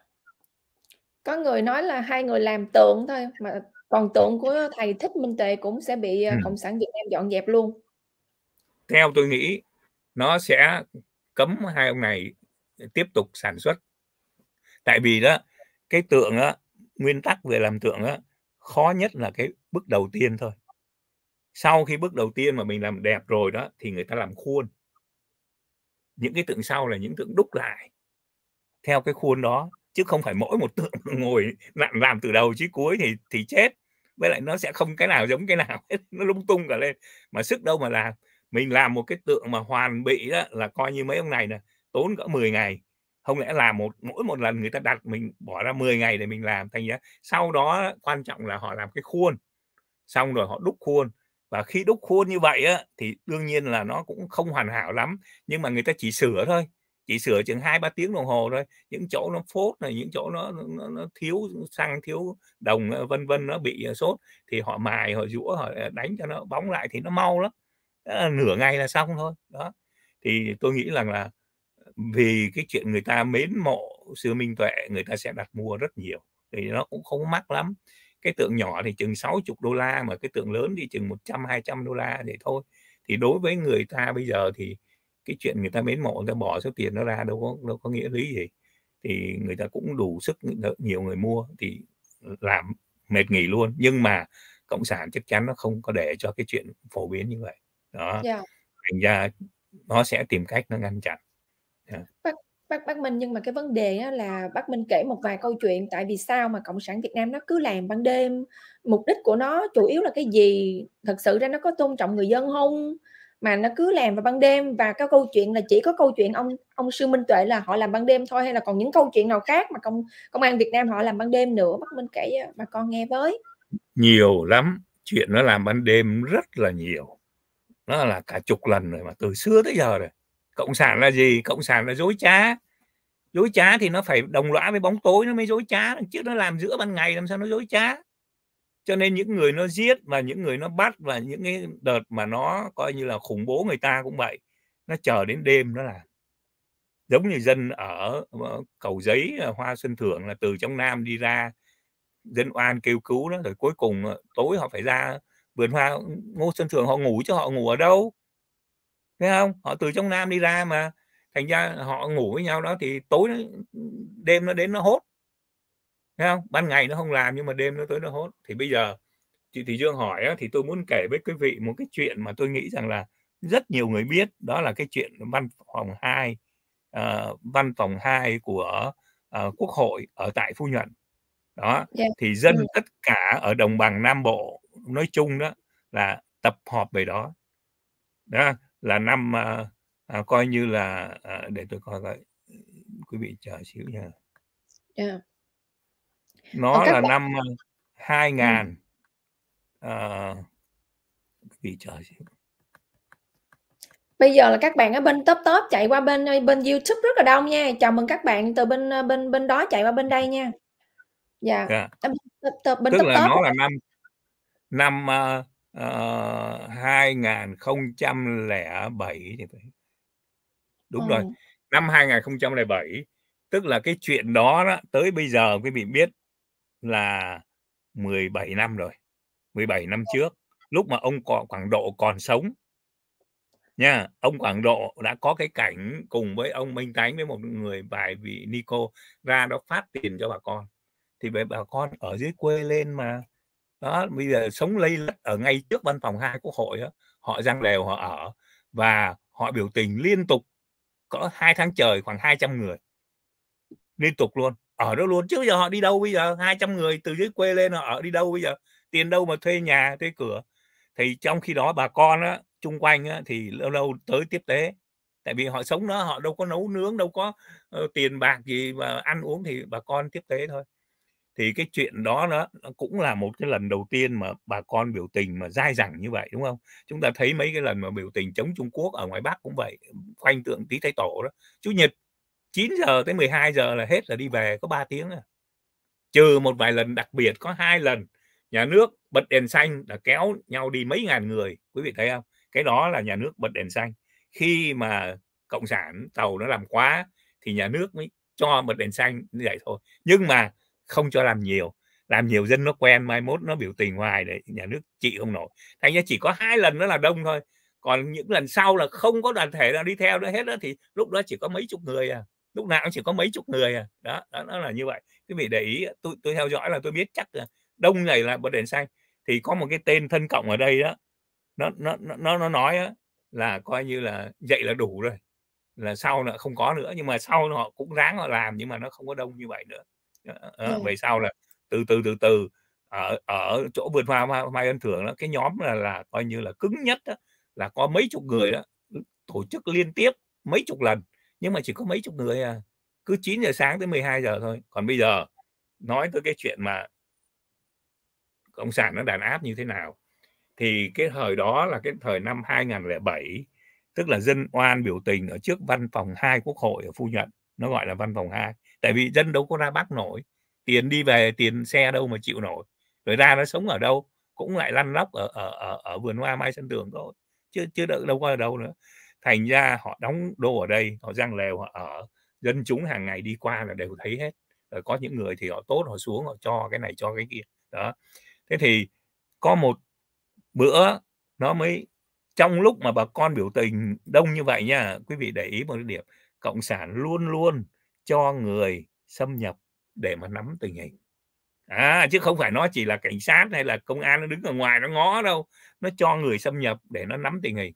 có người nói là hai người làm tượng thôi mà còn tượng của thầy thích minh tệ cũng sẽ bị ờ, ừ. cộng sản việt nam dọn dẹp luôn theo tôi nghĩ nó sẽ cấm hai ông này tiếp tục sản xuất tại vì đó cái tượng á nguyên tắc về làm tượng á khó nhất là cái bước đầu tiên thôi sau khi bước đầu tiên mà mình làm đẹp rồi đó thì người ta làm khuôn những cái tượng sau là những tượng đúc lại theo cái khuôn đó chứ không phải mỗi một tượng <laughs> ngồi làm, làm từ đầu chí cuối thì thì chết với lại nó sẽ không cái nào giống cái nào <laughs> hết nó lung tung cả lên mà sức đâu mà làm mình làm một cái tượng mà hoàn bị đó là coi như mấy ông này nè tốn cỡ 10 ngày không lẽ là một mỗi một lần người ta đặt mình bỏ ra 10 ngày để mình làm thành ra sau đó quan trọng là họ làm cái khuôn xong rồi họ đúc khuôn và khi đúc khuôn như vậy á, thì đương nhiên là nó cũng không hoàn hảo lắm nhưng mà người ta chỉ sửa thôi chỉ sửa chừng hai ba tiếng đồng hồ thôi những chỗ nó phốt này những chỗ nó nó, nó thiếu xăng thiếu đồng ờ, vân vân nó bị ờ, sốt thì họ mài họ rũa họ ờ, đánh cho nó bóng lại thì nó mau lắm đó nửa ngày là xong thôi đó thì tôi nghĩ rằng là vì cái chuyện người ta mến mộ sư minh tuệ người ta sẽ đặt mua rất nhiều thì nó cũng không mắc lắm cái tượng nhỏ thì chừng 60 đô la mà cái tượng lớn thì chừng 100 200 đô la để thôi thì đối với người ta bây giờ thì cái chuyện người ta mến mộ người ta bỏ số tiền đó ra đâu có đâu có nghĩa lý gì thì người ta cũng đủ sức nhiều người mua thì làm mệt nghỉ luôn nhưng mà cộng sản chắc chắn nó không có để cho cái chuyện phổ biến như vậy đó yeah. Dạ. thành ra nó sẽ tìm cách nó ngăn chặn yeah. bác bác bác minh nhưng mà cái vấn đề đó là bác minh kể một vài câu chuyện tại vì sao mà cộng sản việt nam nó cứ làm ban đêm mục đích của nó chủ yếu là cái gì thật sự ra nó có tôn trọng người dân không mà nó cứ làm vào ban đêm và các câu chuyện là chỉ có câu chuyện ông ông sư minh tuệ là họ làm ban đêm thôi hay là còn những câu chuyện nào khác mà công công an việt nam họ làm ban đêm nữa bác minh kể bà con nghe với nhiều lắm chuyện nó làm ban đêm rất là nhiều nó là cả chục lần rồi mà từ xưa tới giờ rồi cộng sản là gì cộng sản là dối trá dối trá thì nó phải đồng lõa với bóng tối nó mới dối trá chứ nó làm giữa ban ngày làm sao nó dối trá cho nên những người nó giết và những người nó bắt và những cái đợt mà nó coi như là khủng bố người ta cũng vậy nó chờ đến đêm nó là giống như dân ở ờ, cầu giấy ờ, hoa xuân thưởng là từ trong nam đi ra dân oan kêu cứu đó rồi cuối cùng ờ, tối họ phải ra vườn hoa ngô xuân thưởng họ ngủ chứ họ ngủ ở đâu thấy không họ từ trong nam đi ra mà thành ra họ ngủ với nhau đó thì tối đêm nó đến nó hốt Thấy không? Ban ngày nó không làm nhưng mà đêm nó tới nó hốt. Thì bây giờ chị thị Dương hỏi thì tôi muốn kể với quý vị một cái chuyện mà tôi nghĩ rằng là rất nhiều người biết đó là cái chuyện văn phòng 2 uh, ờ, văn phòng 2 của uh, Quốc hội ở tại Phú Nhuận. Đó, yeah. Dạ. thì dân ừ. tất cả ở đồng bằng Nam Bộ nói chung đó là tập họp về đó. Đó là năm uh, uh, coi như là uh, để tôi coi coi quý vị chờ xíu nha. Yeah. Dạ nó là bạn... năm 2000 ờ, ừ. à, gì trời bây giờ là các bạn ở bên top top chạy qua bên ờ, bên YouTube rất là đông nha chào mừng các bạn từ bên bên bên đó chạy qua bên đây nha dạ yeah. Dạ. yeah. tức top là top. nó là năm năm uh, uh, 2007 thì phải đúng ừ. rồi năm 2007 tức là cái chuyện đó, đó tới bây giờ quý vị biết là 17 năm rồi. 17 năm trước, lúc mà ông Quảng Độ còn sống. Nha, ông Quảng Độ đã có cái cảnh cùng với ông Minh Tánh với một người bài vị Nico ra đó phát tiền cho bà con. Thì bà con ở dưới quê lên mà đó bây giờ sống lây lất ở ngay trước văn phòng hai quốc hội đó, họ giang đều họ ở và họ biểu tình liên tục có hai tháng trời khoảng 200 người liên tục luôn ở đó luôn chứ bây giờ họ đi đâu bây giờ 200 người từ dưới quê lên họ ở đi đâu bây giờ tiền đâu mà thuê nhà thuê cửa thì trong khi đó bà con á, chung quanh á, thì lâu lâu tới tiếp tế tại vì họ sống đó họ đâu có nấu nướng đâu có uh, tiền bạc gì mà ăn uống thì bà con tiếp tế thôi thì cái chuyện đó nó cũng là một cái lần đầu tiên mà bà con biểu tình mà dai dẳng như vậy đúng không chúng ta thấy mấy cái lần mà biểu tình chống trung quốc ở ngoài bắc cũng vậy quanh tượng Tý thái tổ đó chú nhật 9 giờ tới 12 giờ là hết là đi về có 3 tiếng à. trừ một vài lần đặc biệt có hai lần nhà nước bật đèn xanh là kéo nhau đi mấy ngàn người quý vị thấy không cái đó là nhà nước bật đèn xanh khi mà cộng sản tàu nó làm quá thì nhà nước mới cho bật đèn xanh như vậy thôi nhưng mà không cho làm nhiều làm nhiều dân nó quen mai mốt nó biểu tình hoài để nhà nước chị không nổi thành ra chỉ có hai lần đó là đông thôi còn những lần sau là không có đoàn thể nào đi theo nữa hết đó thì lúc đó chỉ có mấy chục người à lúc nào cũng chỉ có mấy chục người à đó đó, đó là như vậy quý vị để ý tôi tôi theo dõi là tôi biết chắc là đông này là bật đèn xanh thì có một cái tên thân cộng ở đây đó nó nó nó nó nói đó, là coi như là dậy là đủ rồi là sau là không có nữa nhưng mà sau họ cũng ráng họ làm nhưng mà nó không có đông như vậy nữa à, ừ. về sau là từ từ từ từ ở ở chỗ vườn hoa mai, mai ân thưởng đó cái nhóm là là coi như là cứng nhất đó, là có mấy chục người đó tổ chức liên tiếp mấy chục lần nhưng mà chỉ có mấy chục người à cứ 9 giờ sáng tới 12 giờ thôi còn bây giờ nói tới cái chuyện mà cộng sản nó đàn áp như thế nào thì cái thời đó là cái thời năm 2007 tức là dân oan biểu tình ở trước văn phòng hai quốc hội ở Phu Nhuận nó gọi là văn phòng hai. tại vì dân đâu có ra Bắc nổi tiền đi về tiền xe đâu mà chịu nổi rồi ra nó sống ở đâu cũng lại lăn lóc ở ở ở, ở vườn hoa mai sân tường thôi Chưa chưa đợi đâu qua ở đâu nữa thành ra họ đóng đô ở đây họ răng lều họ ở dân chúng hàng ngày đi qua là đều thấy hết rồi có những người thì họ tốt họ xuống họ cho cái này cho cái kia đó thế thì có một bữa nó mới trong lúc mà bà con biểu tình đông như vậy nha quý vị để ý một cái điểm cộng sản luôn luôn cho người xâm nhập để mà nắm tình hình à chứ không phải nó chỉ là cảnh sát hay là công an nó đứng ở ngoài nó ngó đâu nó cho người xâm nhập để nó nắm tình hình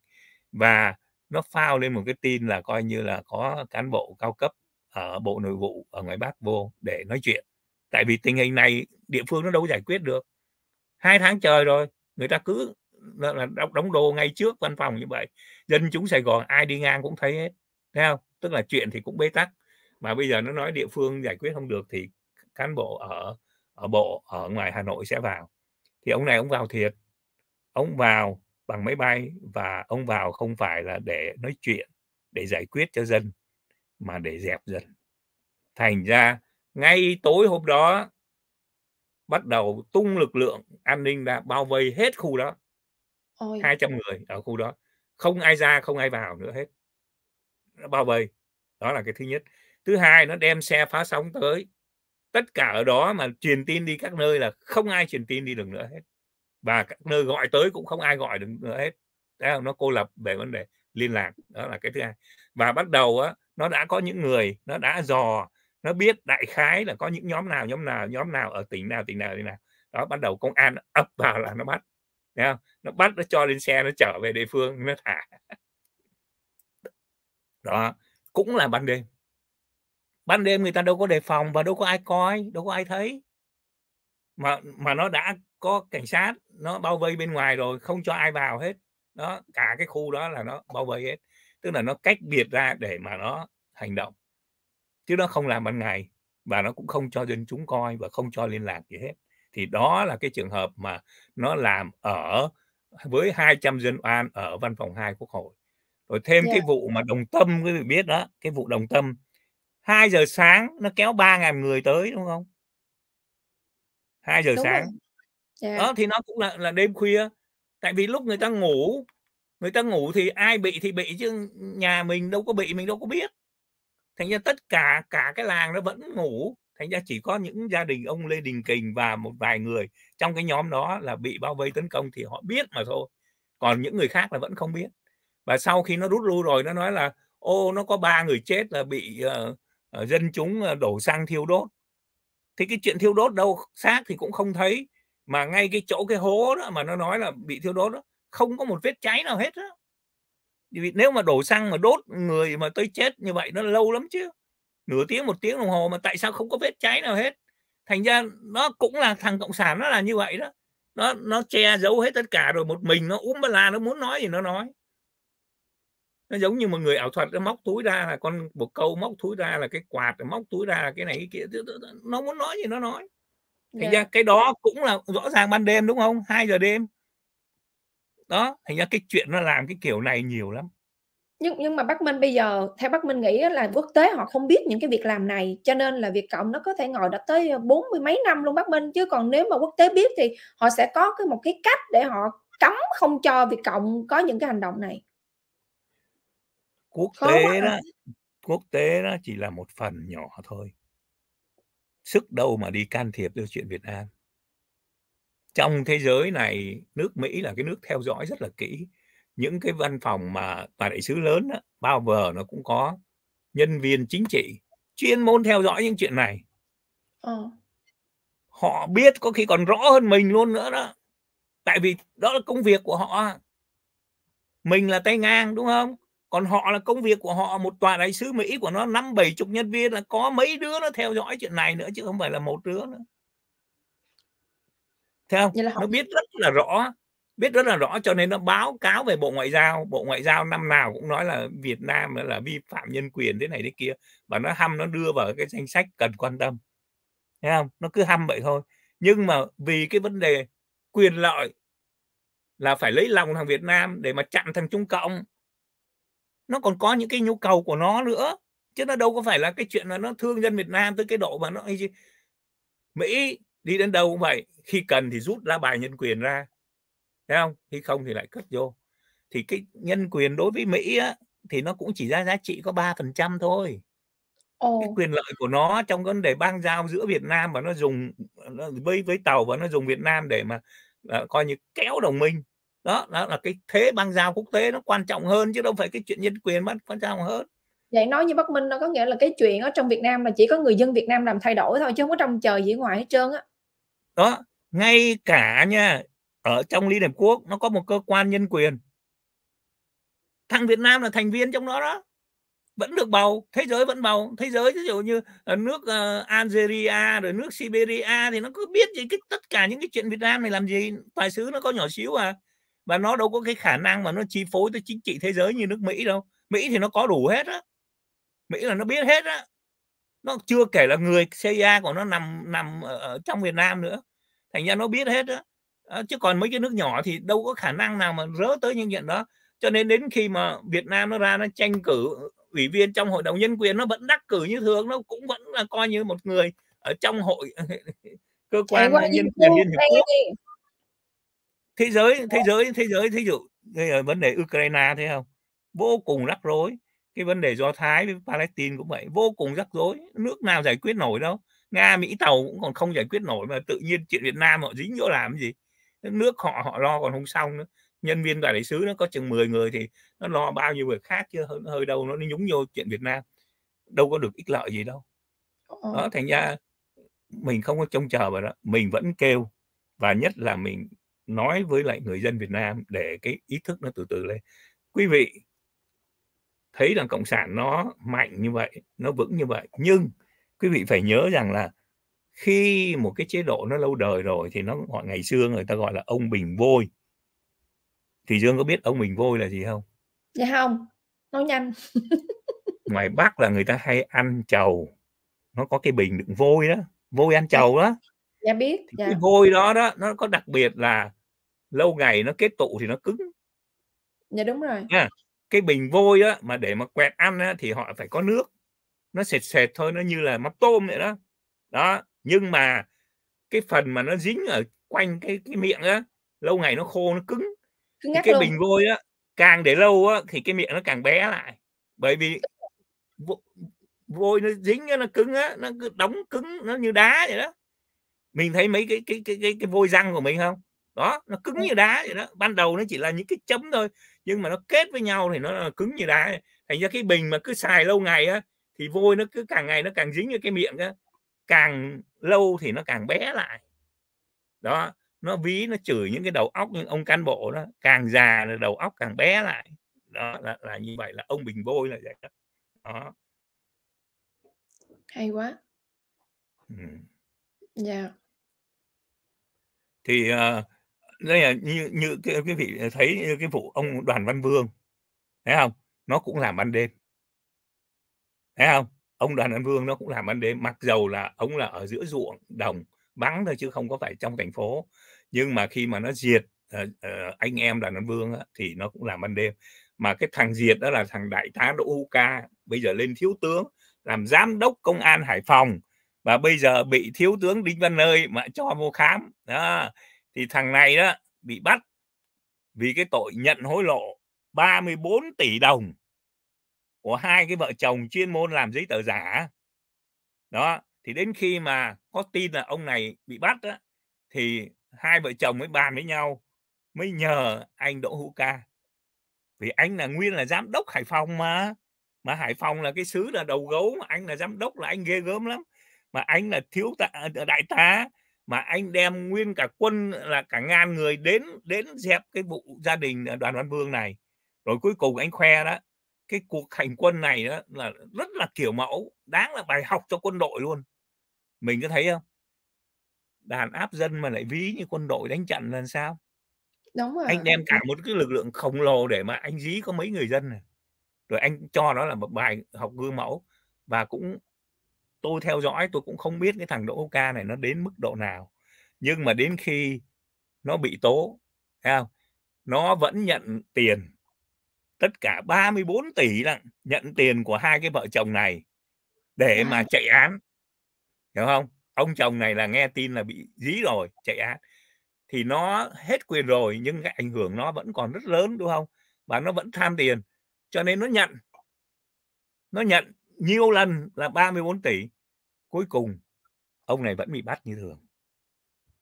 và nó phao lên một cái tin là coi như là có cán bộ cao cấp ở bộ nội vụ ở ngoài bắc vô để nói chuyện tại vì tình hình này địa phương nó đâu giải quyết được hai tháng trời rồi người ta cứ là đóng đồ ngay trước văn phòng như vậy dân chúng sài gòn ai đi ngang cũng thấy hết thấy không tức là chuyện thì cũng bế tắc mà bây giờ nó nói địa phương giải quyết không được thì cán bộ ở ở bộ ở ngoài hà nội sẽ vào thì ông này ông vào thiệt ông vào bằng máy bay và ông vào không phải là để nói chuyện để giải quyết cho dân mà để dẹp dân thành ra ngay tối hôm đó bắt đầu tung lực lượng an ninh ra bao vây hết khu đó Ôi. 200 người ở khu đó không ai ra không ai vào nữa hết nó bao vây đó là cái thứ nhất thứ hai nó đem xe phá sóng tới tất cả ở đó mà truyền tin đi các nơi là không ai truyền tin đi được nữa hết và các nơi gọi tới cũng không ai gọi được nữa hết Đấy không? nó cô lập về vấn đề liên lạc đó là cái thứ hai và bắt đầu á, nó đã có những người nó đã dò nó biết đại khái là có những nhóm nào nhóm nào nhóm nào ở tỉnh nào tỉnh nào tỉnh nào đó bắt đầu công an ập vào là nó bắt Đấy không? nó bắt nó cho lên xe nó trở về địa phương nó thả đó cũng là ban đêm ban đêm người ta đâu có đề phòng và đâu có ai coi đâu có ai thấy mà mà nó đã có cảnh sát nó bao vây bên ngoài rồi không cho ai vào hết đó cả cái khu đó là nó bao vây hết tức là nó cách biệt ra để mà nó hành động chứ nó không làm ban ngày và nó cũng không cho dân chúng coi và không cho liên lạc gì hết thì đó là cái trường hợp mà nó làm ở với 200 dân oan ở văn phòng 2 quốc hội rồi thêm yeah. cái vụ mà đồng tâm quý vị biết đó cái vụ đồng tâm 2 giờ sáng nó kéo 3.000 người tới đúng không 2 giờ đúng sáng rồi yeah. Dạ. đó thì nó cũng là là đêm khuya tại vì lúc người ta ngủ người ta ngủ thì ai bị thì bị chứ nhà mình đâu có bị mình đâu có biết thành ra tất cả cả cái làng nó vẫn ngủ thành ra chỉ có những gia đình ông lê đình kình và một vài người trong cái nhóm đó là bị bao vây tấn công thì họ biết mà thôi còn những người khác là vẫn không biết và sau khi nó rút lui rồi nó nói là ô nó có ba người chết là bị uh, uh, dân chúng ờ, đổ xăng thiêu đốt thì cái chuyện thiêu đốt đâu xác thì cũng không thấy mà ngay cái chỗ cái hố đó mà nó nói là bị thiêu đốt đó không có một vết cháy nào hết đó vì nếu mà đổ xăng mà đốt người mà tới chết như vậy nó lâu lắm chứ nửa tiếng một tiếng đồng hồ mà tại sao không có vết cháy nào hết thành ra nó cũng là thằng cộng sản nó là như vậy đó nó nó che giấu hết tất cả rồi một mình nó úm ba la nó muốn nói thì nó nói nó giống như một người ảo thuật nó móc túi ra là con một câu móc túi ra là cái quạt móc túi ra là cái này cái kia nó muốn nói gì nó nói thành yeah. Dạ. ra cái đó cũng là rõ ràng ban đêm đúng không 2 giờ đêm đó thành ra cái chuyện nó làm cái kiểu này nhiều lắm nhưng nhưng mà Bắc Minh bây giờ theo Bắc Minh nghĩ là quốc tế họ không biết những cái việc làm này cho nên là Việt Cộng nó có thể ngồi đã tới ờ, bốn mươi mấy năm luôn Bắc Minh chứ còn nếu mà quốc tế biết thì họ sẽ có cái một cái cách để họ cấm không cho Việt Cộng có những cái hành động này quốc Khó tế à. đó quốc tế đó chỉ là một phần nhỏ thôi sức đâu mà đi can thiệp vào chuyện Việt Nam trong thế giới này nước Mỹ là cái nước theo dõi rất là kỹ những cái văn phòng mà bà đại sứ lớn đó, bao giờ nó cũng có nhân viên chính trị chuyên môn theo dõi những chuyện này ừ. họ biết có khi còn rõ hơn mình luôn nữa đó tại vì đó là công việc của họ mình là tay ngang đúng không còn họ là công việc của họ một tòa đại sứ mỹ của nó năm bảy chục nhân viên là có mấy đứa nó theo dõi chuyện này nữa chứ không phải là một đứa nữa Thấy không? Là nó biết rất là rõ biết rất là rõ cho nên nó báo cáo về bộ ngoại giao bộ ngoại giao năm nào cũng nói là việt nam là vi phạm nhân quyền thế này thế kia và nó hăm nó đưa vào cái danh sách cần quan tâm thấy không nó cứ hăm vậy thôi nhưng mà vì cái vấn đề quyền lợi là phải lấy lòng thằng việt nam để mà chặn thằng trung cộng nó còn có những cái nhu cầu của nó nữa chứ nó đâu có phải là cái chuyện là nó thương dân Việt Nam tới cái độ mà nó Mỹ đi đến đâu cũng vậy khi cần thì rút lá bài nhân quyền ra thấy không khi không thì lại cất vô thì cái nhân quyền đối với Mỹ á, thì nó cũng chỉ ra giá trị có 3% thôi Ồ. cái quyền lợi của nó trong vấn đề bang giao giữa Việt Nam và nó dùng nó, với với tàu và nó dùng Việt Nam để mà uh, coi như kéo đồng minh đó, đó là cái thế băng giao quốc tế nó quan trọng hơn chứ đâu phải cái chuyện nhân quyền bắt quan trọng hơn vậy nói như bắc minh nó có nghĩa là cái chuyện ở trong việt nam là chỉ có người dân việt nam làm thay đổi thôi chứ không có trong trời dưới ngoài hết trơn á đó ngay cả nha ở trong liên hợp quốc nó có một cơ quan nhân quyền thằng việt nam là thành viên trong đó đó vẫn được bầu thế giới vẫn bầu thế giới ví dụ như ờ, nước ờ, Algeria rồi nước Siberia thì nó cứ biết gì cái tất cả những cái chuyện Việt Nam này làm gì đại sứ nó có nhỏ xíu à và nó đâu có cái khả năng mà nó chi phối tới chính trị thế giới như nước Mỹ đâu Mỹ thì nó có đủ hết á Mỹ là nó biết hết á nó chưa kể là người CIA của nó nằm nằm ở trong Việt Nam nữa thành ra nó biết hết á chứ còn mấy cái nước nhỏ thì đâu có khả năng nào mà rớ tới những chuyện đó cho nên đến khi mà Việt Nam nó ra nó tranh cử ủy viên trong hội đồng nhân quyền nó vẫn đắc cử như thường nó cũng vẫn là coi như một người ở trong hội <laughs> cơ quan nhân quyền liên hiệp quốc thế giới thế giới thế giới thí dụ bây giờ vấn đề Ukraine thấy không vô cùng rắc rối cái vấn đề do thái với palestine cũng vậy vô cùng rắc rối nước nào giải quyết nổi đâu nga mỹ tàu cũng còn không giải quyết nổi mà tự nhiên chuyện việt nam họ dính vô làm gì nước họ họ lo còn không xong nữa nhân viên đại sứ nó có chừng 10 người thì nó lo bao nhiêu việc khác chứ hơi, hơi đâu nó nhúng vô chuyện việt nam đâu có được ích lợi gì đâu đó thành ra mình không có trông chờ vào đó mình vẫn kêu và nhất là mình nói với lại người dân Việt Nam để cái ý thức nó từ từ lên quý vị thấy rằng cộng sản nó mạnh như vậy nó vững như vậy nhưng quý vị phải nhớ rằng là khi một cái chế độ nó lâu đời rồi thì nó gọi ngày xưa người ta gọi là ông bình vôi thì dương có biết ông bình vôi là gì không dạ không nói nhanh <laughs> ngoài bắc là người ta hay ăn trầu nó có cái bình đựng vôi đó vôi ăn trầu dạ. đó dạ biết dạ. cái vôi đó đó nó có đặc biệt là lâu ngày nó kết tụ thì nó cứng dạ đúng rồi nha cái bình vôi á mà để mà quẹt ăn á, thì họ phải có nước nó sệt sệt thôi nó như là mắm tôm vậy đó đó nhưng mà cái phần mà nó dính ở quanh cái cái miệng á lâu ngày nó khô nó cứng cái luôn. bình vôi á càng để lâu á thì cái miệng nó càng bé lại bởi vì vôi nó dính nó cứng á nó cứ đóng cứng nó như đá vậy đó mình thấy mấy cái cái cái cái, cái vôi răng của mình không đó nó cứng như đá vậy đó ban đầu nó chỉ là những cái chấm thôi nhưng mà nó kết với nhau thì nó là cứng như đá thành ra cái bình mà cứ xài lâu ngày á thì vôi nó cứ càng ngày nó càng dính như cái miệng á càng lâu thì nó càng bé lại đó nó ví nó chửi những cái đầu óc những ông cán bộ đó càng già là đầu óc càng bé lại đó là, là như vậy là ông bình vôi là vậy đó, đó. hay quá dạ yeah thì à, đây là như như cái quý vị thấy như cái vụ ông Đoàn Văn Vương thấy không nó cũng làm ban đêm thấy không ông Đoàn Văn Vương nó cũng làm ban đêm mặc dầu là ông là ở giữa ruộng đồng bắn thôi chứ không có phải trong thành phố nhưng mà khi mà nó diệt uh, uh, anh em Đoàn Văn Vương á, thì nó cũng làm ban đêm mà cái thằng diệt đó là thằng đại tá Đỗ Hữu Ca bây giờ lên thiếu tướng làm giám đốc công an Hải Phòng và bây giờ bị thiếu tướng đinh văn nơi mà cho vô khám đó thì thằng này đó bị bắt vì cái tội nhận hối lộ 34 tỷ đồng của hai cái vợ chồng chuyên môn làm giấy tờ giả đó thì đến khi mà có tin là ông này bị bắt đó, thì hai vợ chồng mới bàn với nhau mới nhờ anh Đỗ Hữu Ca vì anh là nguyên là giám đốc Hải Phòng mà mà Hải Phòng là cái xứ là đầu gấu mà anh là giám đốc là anh ghê gớm lắm mà anh là thiếu tá ờ, đại tá mà anh đem nguyên cả quân ờ, là cả ngàn người đến đến dẹp cái vụ gia đình ờ, đoàn văn vương này rồi cuối cùng anh khoe đó cái cuộc hành quân này đó là rất là kiểu mẫu đáng là bài học cho quân đội luôn mình có thấy không đàn áp dân mà lại ví như quân đội đánh trận là sao đúng rồi anh đem cả một cái lực lượng khổng lồ để mà anh dí có mấy người dân này rồi anh cho đó là một bài học gương mẫu và cũng tôi theo dõi tôi cũng không biết cái thằng Đỗ Ca này nó đến mức độ nào nhưng mà đến khi nó bị tố thấy không nó vẫn nhận tiền tất cả 34 tỷ là nhận tiền của hai cái vợ chồng này để dạ. mà chạy án hiểu không ông chồng này là nghe tin là bị dí rồi chạy án thì nó hết quyền rồi nhưng cái ảnh hưởng nó vẫn còn rất lớn đúng không và nó vẫn tham tiền cho nên nó nhận nó nhận nhiều lần là 34 tỷ cuối cùng ông này vẫn bị bắt như thường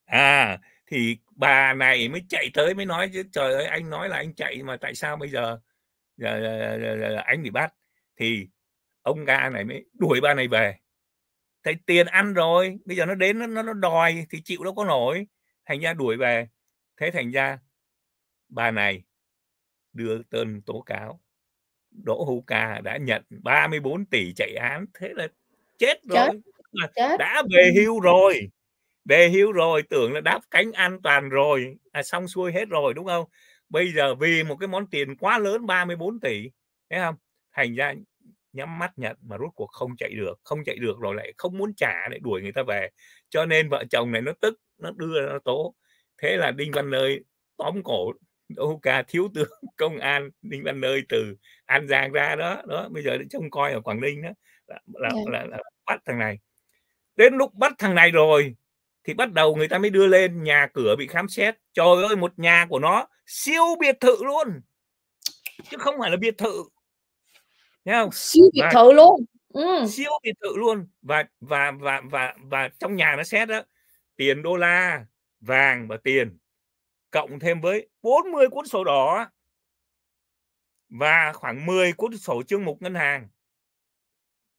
à thì bà này mới chạy tới mới nói chứ trời ơi anh nói là anh chạy mà tại sao bây giờ, giờ, giờ, giờ, giờ anh bị bắt thì ông ga này mới đuổi bà này về thấy tiền ăn rồi bây giờ nó đến nó nó đòi thì chịu đâu có nổi thành ra đuổi về thế thành ra bà này đưa tên tố cáo Đỗ Hữu Ca đã nhận 34 tỷ chạy án thế là chết rồi chết. chết. đã về ừ. hưu rồi về hưu rồi tưởng là đáp cánh an toàn rồi à, xong xuôi hết rồi đúng không bây giờ vì một cái món tiền quá lớn 34 tỷ thấy không thành ra nhắm mắt nhận mà rốt cuộc không chạy được không chạy được rồi lại không muốn trả lại đuổi người ta về cho nên vợ chồng này nó tức nó đưa nó tố thế là đinh văn nơi tóm cổ Đỗ Ca thiếu tướng <laughs> công an ninh Văn Nơi từ An Giang ra đó đó bây giờ trông coi ở Quảng Ninh đó là là, dạ. là, là, bắt thằng này đến lúc bắt thằng này rồi thì bắt đầu người ta mới đưa lên nhà cửa bị khám xét trời ơi một nhà của nó siêu biệt thự luôn chứ không phải là biệt thự Thấy không? siêu biệt thự luôn ừ. siêu biệt thự luôn và và và và và trong nhà nó xét đó tiền đô la vàng và tiền cộng thêm với 40 cuốn sổ đỏ và khoảng 10 cuốn sổ chương mục ngân hàng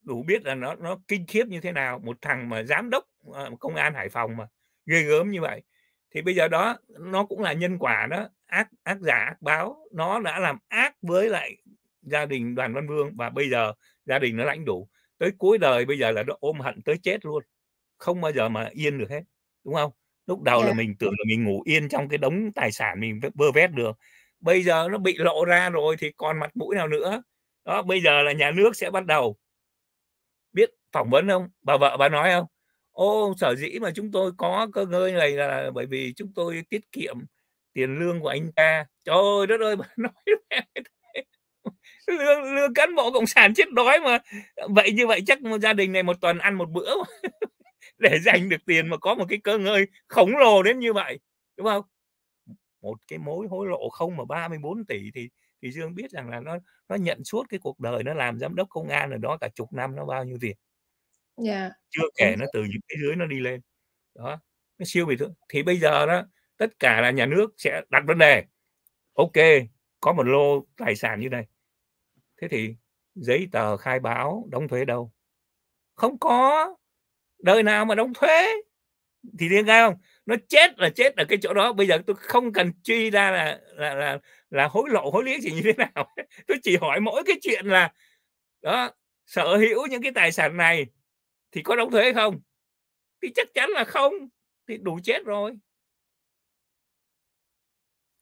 đủ biết là nó nó kinh khiếp như thế nào một thằng mà giám đốc ờ, công an Hải Phòng mà ghê gớm như vậy thì bây giờ đó nó cũng là nhân quả đó ác ác giả ác báo nó đã làm ác với lại gia đình Đoàn Văn Vương và bây giờ gia đình nó lãnh đủ tới cuối đời bây giờ là nó ôm hận tới chết luôn không bao giờ mà yên được hết đúng không lúc đầu yeah. là dạ. mình tưởng là mình ngủ yên trong cái đống tài sản mình vơ vét được bây giờ nó bị lộ ra rồi thì còn mặt mũi nào nữa đó bây giờ là nhà nước sẽ bắt đầu biết phỏng vấn không bà vợ bà nói không ô sở dĩ mà chúng tôi có cơ ngơi này là bởi vì chúng tôi tiết kiệm tiền lương của anh ta trời đất ơi bà <laughs> nói <laughs> lương, lương cán bộ cộng sản chết đói mà vậy như vậy chắc một gia đình này một tuần ăn một bữa mà để giành được tiền mà có một cái cơ ngơi khổng lồ đến như vậy đúng không một cái mối hối lộ không mà 34 tỷ thì thì Dương biết rằng là nó nó nhận suốt cái cuộc đời nó làm giám đốc công an ở đó cả chục năm nó bao nhiêu tiền yeah. Dạ. chưa kể nó từ những cái dưới nó đi lên đó nó siêu bị thương. thì bây giờ đó tất cả là nhà nước sẽ đặt vấn đề ok có một lô tài sản như này thế thì giấy tờ khai báo đóng thuế đâu không có đời nào mà đóng thuế thì liên nghe không nó chết là chết ở cái chỗ đó bây giờ tôi không cần truy ra là là là, là hối lộ hối liếng gì như thế nào <laughs> tôi chỉ hỏi mỗi cái chuyện là đó sở hữu những cái tài sản này thì có đóng thuế không thì chắc chắn là không thì đủ chết rồi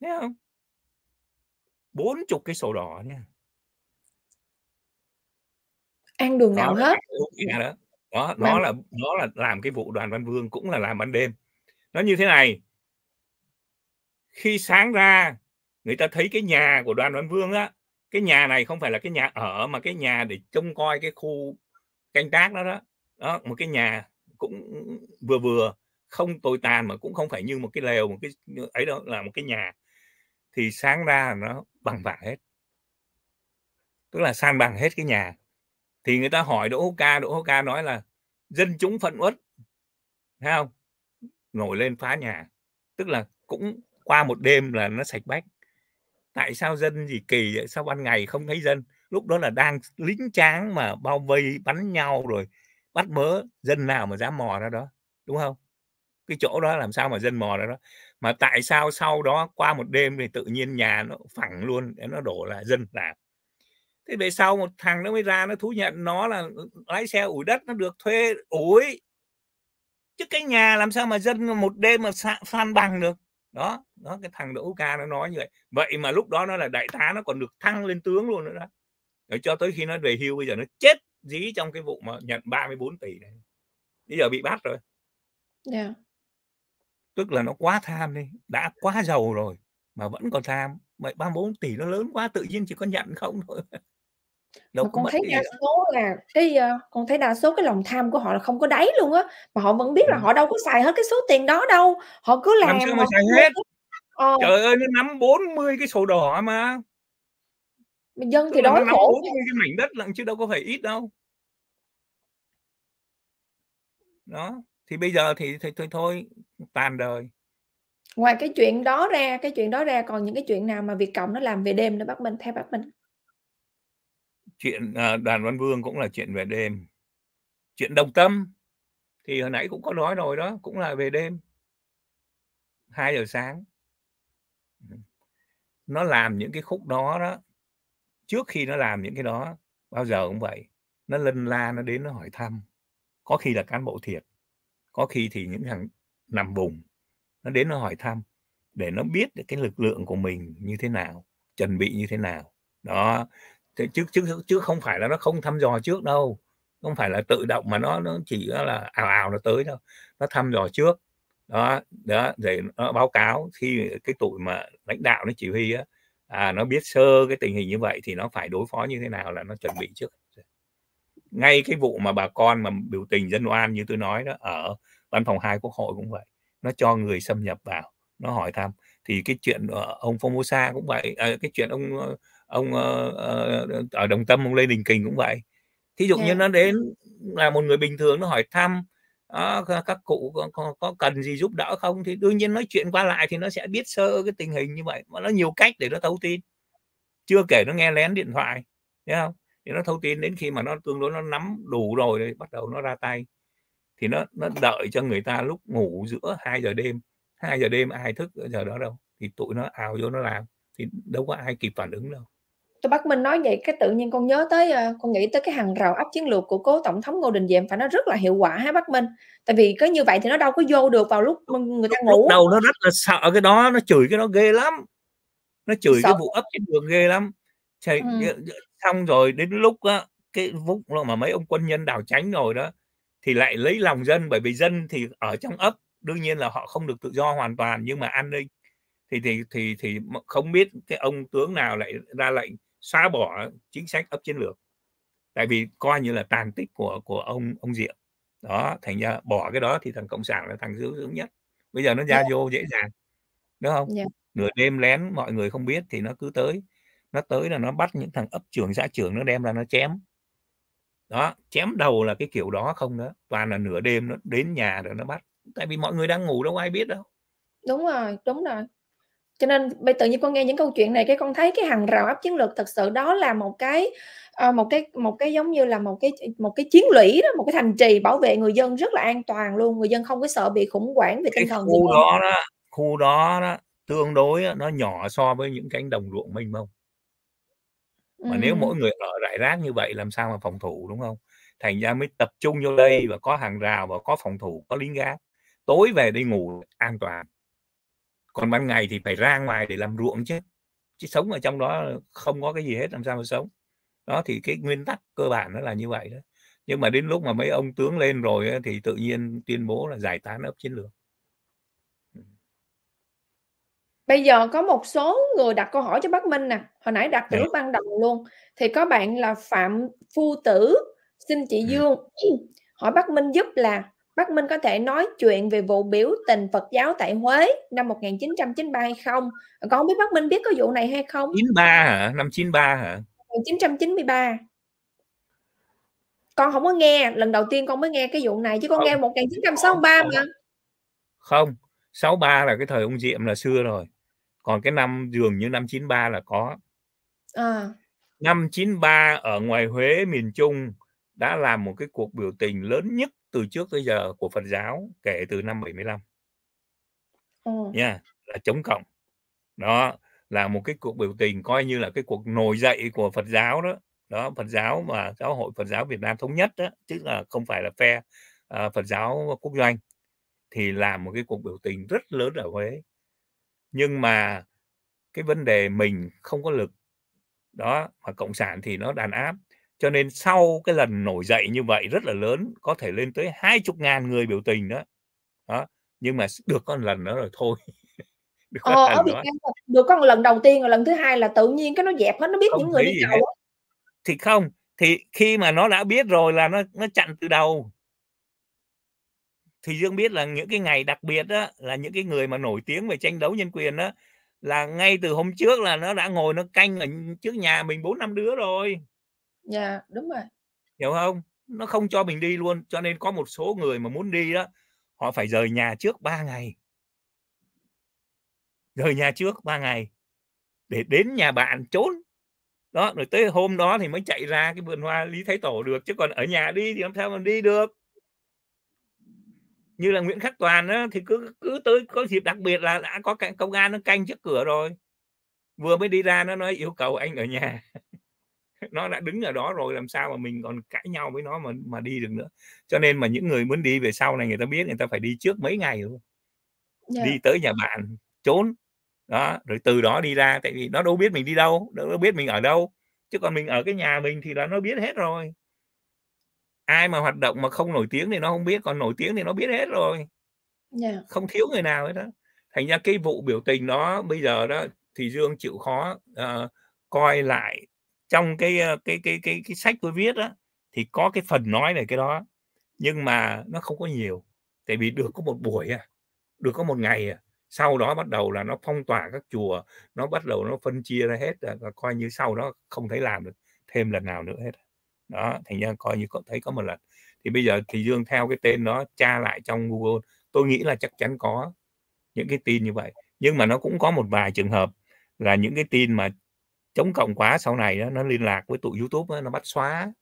thấy không bốn chục cái sổ đỏ nha ăn đường nào hết đó nó là nó là làm cái vụ đoàn văn vương cũng là làm ban đêm nó như thế này khi sáng ra người ta thấy cái nhà của đoàn văn vương á cái nhà này không phải là cái nhà ở mà cái nhà để trông coi cái khu canh tác đó đó, đó một cái nhà cũng vừa vừa không tồi tàn mà cũng không phải như một cái lều một cái ấy đó là một cái nhà thì sáng ra nó bằng vàng hết tức là san bằng hết cái nhà thì người ta hỏi Đỗ Hữu Ca Đỗ Hữu Ca nói là dân chúng phận uất thấy không nổi lên phá nhà tức là cũng qua một đêm là nó sạch bách tại sao dân gì kỳ vậy sao ban ngày không thấy dân lúc đó là đang lính tráng mà bao vây bắn nhau rồi bắt mớ dân nào mà dám mò ra đó đúng không cái chỗ đó làm sao mà dân mò ra đó mà tại sao sau đó qua một đêm thì tự nhiên nhà nó phẳng luôn nó đổ là dân làm thế về sau một thằng nó mới ra nó thú nhận nó là lái xe ủi đất nó được thuê ủi chứ cái nhà làm sao mà dân một đêm mà san bằng được đó đó cái thằng đỗ ca nó nói như vậy vậy mà lúc đó nó là đại tá nó còn được thăng lên tướng luôn nữa đó rồi cho tới khi nó về hưu bây giờ nó chết dí trong cái vụ mà nhận 34 tỷ này bây giờ bị bắt rồi yeah. Dạ. tức là nó quá tham đi đã quá giàu rồi mà vẫn còn tham vậy 34 tỷ nó lớn quá tự nhiên chỉ có nhận không thôi <laughs> Đúng, mà con thấy đa số là cái uh, con thấy đa số cái lòng tham của họ là không có đáy luôn á mà họ vẫn biết là họ đâu có xài hết cái số tiền đó đâu họ cứ làm, làm sao mà xài hết ờ. trời ơi nó nắm 40 cái sổ đỏ mà dân Tức thì đói khổ cái mảnh đất lận chứ đâu có phải ít đâu đó thì bây giờ thì thôi thôi, thôi tàn đời ngoài cái chuyện đó ra cái chuyện đó ra còn những cái chuyện nào mà việc cộng nó làm về đêm nữa bác minh theo bác minh chuyện à, đàn văn vương cũng là chuyện về đêm chuyện đồng tâm thì hồi nãy cũng có nói rồi đó cũng là về đêm 2 giờ sáng nó làm những cái khúc đó đó trước khi nó làm những cái đó bao giờ cũng vậy nó lân la nó đến nó hỏi thăm có khi là cán bộ thiệt có khi thì những thằng nằm vùng nó đến nó hỏi thăm để nó biết được cái lực lượng của mình như thế nào chuẩn bị như thế nào đó thế chứ chứ chứ không phải là nó không thăm dò trước đâu không phải là tự động mà nó nó chỉ là ảo ảo nó tới đâu nó thăm dò trước đó đó để nó báo cáo khi cái tụi mà lãnh đạo nó chỉ huy á à, nó biết sơ cái tình hình như vậy thì nó phải đối phó như thế nào là nó chuẩn bị trước ngay cái vụ mà bà con mà biểu tình dân oan như tôi nói đó ở văn phòng hai quốc hội cũng vậy nó cho người xâm nhập vào nó hỏi thăm thì cái chuyện ờ, ông phong sa cũng vậy à, cái chuyện ông ờ, ông uh, ở đồng tâm ông lê đình kình cũng vậy thí dụ yeah. như nó đến là một người bình thường nó hỏi thăm à, các cụ có, có, có cần gì giúp đỡ không thì đương nhiên nói chuyện qua lại thì nó sẽ biết sơ cái tình hình như vậy mà nó nhiều cách để nó thấu tin chưa kể nó nghe lén điện thoại thấy không thì nó thấu tin đến khi mà nó tương đối nó nắm đủ rồi thì bắt đầu nó ra tay thì nó nó đợi cho người ta lúc ngủ giữa 2 giờ đêm 2 giờ đêm ai thức giờ đó đâu thì tụi nó ào vô nó làm thì đâu có ai kịp phản ứng đâu tôi bắt mình nói vậy cái tự nhiên con nhớ tới ờ, con nghĩ tới cái hàng rào áp chiến lược của cố tổng thống Ngô Đình Diệm phải nó rất là hiệu quả hả bắt Minh tại vì cứ như vậy thì nó đâu có vô được vào lúc người ta ngủ lúc đầu nó rất là sợ cái đó nó chửi cái đó ghê lắm nó chửi sợ. cái vụ ấp chiến lược ghê lắm Chạy, ừ. xong rồi đến lúc á, cái vũng mà mấy ông quân nhân đào tránh rồi đó thì lại lấy lòng dân bởi vì dân thì ở trong ấp đương nhiên là họ không được tự do hoàn toàn nhưng mà an ninh thì thì thì thì không biết cái ông tướng nào lại ra lệnh xóa bỏ chính sách ấp chiến lược tại vì coi như là tàn tích của của ông ông Diệm đó thành ra bỏ cái đó thì thằng cộng sản là thằng dữ nhất bây giờ nó ra dạ. vô dễ dàng đúng không yeah. Dạ. nửa đêm lén mọi người không biết thì nó cứ tới nó tới là nó bắt những thằng ấp trưởng xã trưởng nó đem ra nó chém đó chém đầu là cái kiểu đó không đó toàn là nửa đêm nó đến nhà rồi nó bắt tại vì mọi người đang ngủ đâu ai biết đâu đúng rồi đúng rồi cho nên bây tự nhiên con nghe những câu chuyện này cái con thấy cái hàng rào áp chiến lược thật sự đó là một cái ờ, một cái một cái giống như là một cái một cái chiến lũy đó một cái thành trì bảo vệ người dân rất là an toàn luôn người dân không có sợ bị khủng hoảng về tinh thần khu gì đó, đó khu đó, đó tương đối nó nhỏ so với những cánh đồng ruộng mênh mông mà ừ. nếu mỗi người ở rải rác như vậy làm sao mà phòng thủ đúng không thành ra mới tập trung vô đây và có hàng rào và có phòng thủ có lính gác tối về đi ngủ an toàn còn ban ngày thì phải ra ngoài để làm ruộng chứ chứ sống ở trong đó không có cái gì hết làm sao mà sống đó thì cái nguyên tắc cơ bản nó là như vậy đó nhưng mà đến lúc mà mấy ông tướng lên rồi ấy, thì tự nhiên tuyên bố là giải tán ấp chiến lược ừ. bây giờ có một số người đặt câu hỏi cho bác minh nè hồi nãy đặt từ dạ. lúc ban đầu luôn thì có bạn là phạm phu tử xin chị dạ. ừ. dương hỏi bác minh giúp là Bác Minh có thể nói chuyện về vụ biểu tình Phật giáo tại Huế năm 1993 hay không? Con biết Bác Minh biết có vụ này hay không? 93 hả? Năm 93 hả? 1993. Con không có nghe, lần đầu tiên con mới nghe cái vụ này chứ con không, nghe 1963 không, mà. Không, 63 là cái thời ông Diệm là xưa rồi. Còn cái năm dường như năm 93 là có. À. Năm 93 ở ngoài Huế miền Trung đã làm một cái cuộc biểu tình lớn nhất từ trước tới giờ của Phật giáo kể từ năm 75 ừ. nha là chống cộng đó là một cái cuộc biểu tình coi như là cái cuộc nổi dậy của Phật giáo đó đó Phật giáo mà giáo hội Phật giáo Việt Nam thống nhất đó chứ là không phải là phe uh, Phật giáo quốc doanh thì làm một cái cuộc biểu tình rất lớn ở Huế nhưng mà cái vấn đề mình không có lực đó mà cộng sản thì nó đàn áp cho nên sau cái lần nổi dậy như vậy rất là lớn có thể lên tới hai chục ngàn người biểu tình đó. đó nhưng mà được con lần đó rồi thôi <laughs> được ờ, ở Việt Nam được có một lần đầu tiên rồi lần thứ hai là tự nhiên cái nó dẹp hết nó biết không những người đi cầu thì không thì khi mà nó đã biết rồi là nó nó chặn từ đầu thì dương biết là những cái ngày đặc biệt đó là những cái người mà nổi tiếng về tranh đấu nhân quyền đó là ngay từ hôm trước là nó đã ngồi nó canh ở trước nhà mình bốn năm đứa rồi Dạ, đúng rồi. Hiểu không? Nó không cho mình đi luôn, cho nên có một số người mà muốn đi đó, họ phải rời nhà trước 3 ngày. Rời nhà trước 3 ngày để đến nhà bạn trốn. Đó, rồi tới hôm đó thì mới chạy ra cái vườn hoa Lý Thái Tổ được chứ còn ở nhà đi thì làm sao mà đi được như là Nguyễn Khắc Toàn đó, thì cứ cứ tới có dịp đặc biệt là đã có công an nó canh trước cửa rồi vừa mới đi ra nó nói yêu cầu anh ở nhà <laughs> nó đã đứng ở đó rồi làm sao mà mình còn cãi nhau với nó mà mà đi được nữa cho nên mà những người muốn đi về sau này người ta biết người ta phải đi trước mấy ngày rồi, yeah. Dạ. đi tới nhà bạn trốn đó rồi từ đó đi ra tại vì nó đâu biết mình đi đâu nó đâu biết mình ở đâu chứ còn mình ở cái nhà mình thì là nó biết hết rồi ai mà hoạt động mà không nổi tiếng thì nó không biết còn nổi tiếng thì nó biết hết rồi yeah. Dạ. không thiếu người nào hết đó thành ra cái vụ biểu tình đó bây giờ đó thì dương chịu khó uh, coi lại trong cái cái cái cái cái sách tôi viết đó thì có cái phần nói về cái đó nhưng mà nó không có nhiều tại vì được có một buổi à được có một ngày à sau đó bắt đầu là nó phong tỏa các chùa nó bắt đầu nó phân chia ra hết à, và coi như sau đó không thấy làm được thêm lần nào nữa hết đó thành ra coi như có thấy có một lần thì bây giờ thì dương theo cái tên đó tra lại trong google tôi nghĩ là chắc chắn có những cái tin như vậy nhưng mà nó cũng có một vài trường hợp là những cái tin mà chống cộng quá sau này đó, nó liên lạc với tụi youtube đó, nó bắt xóa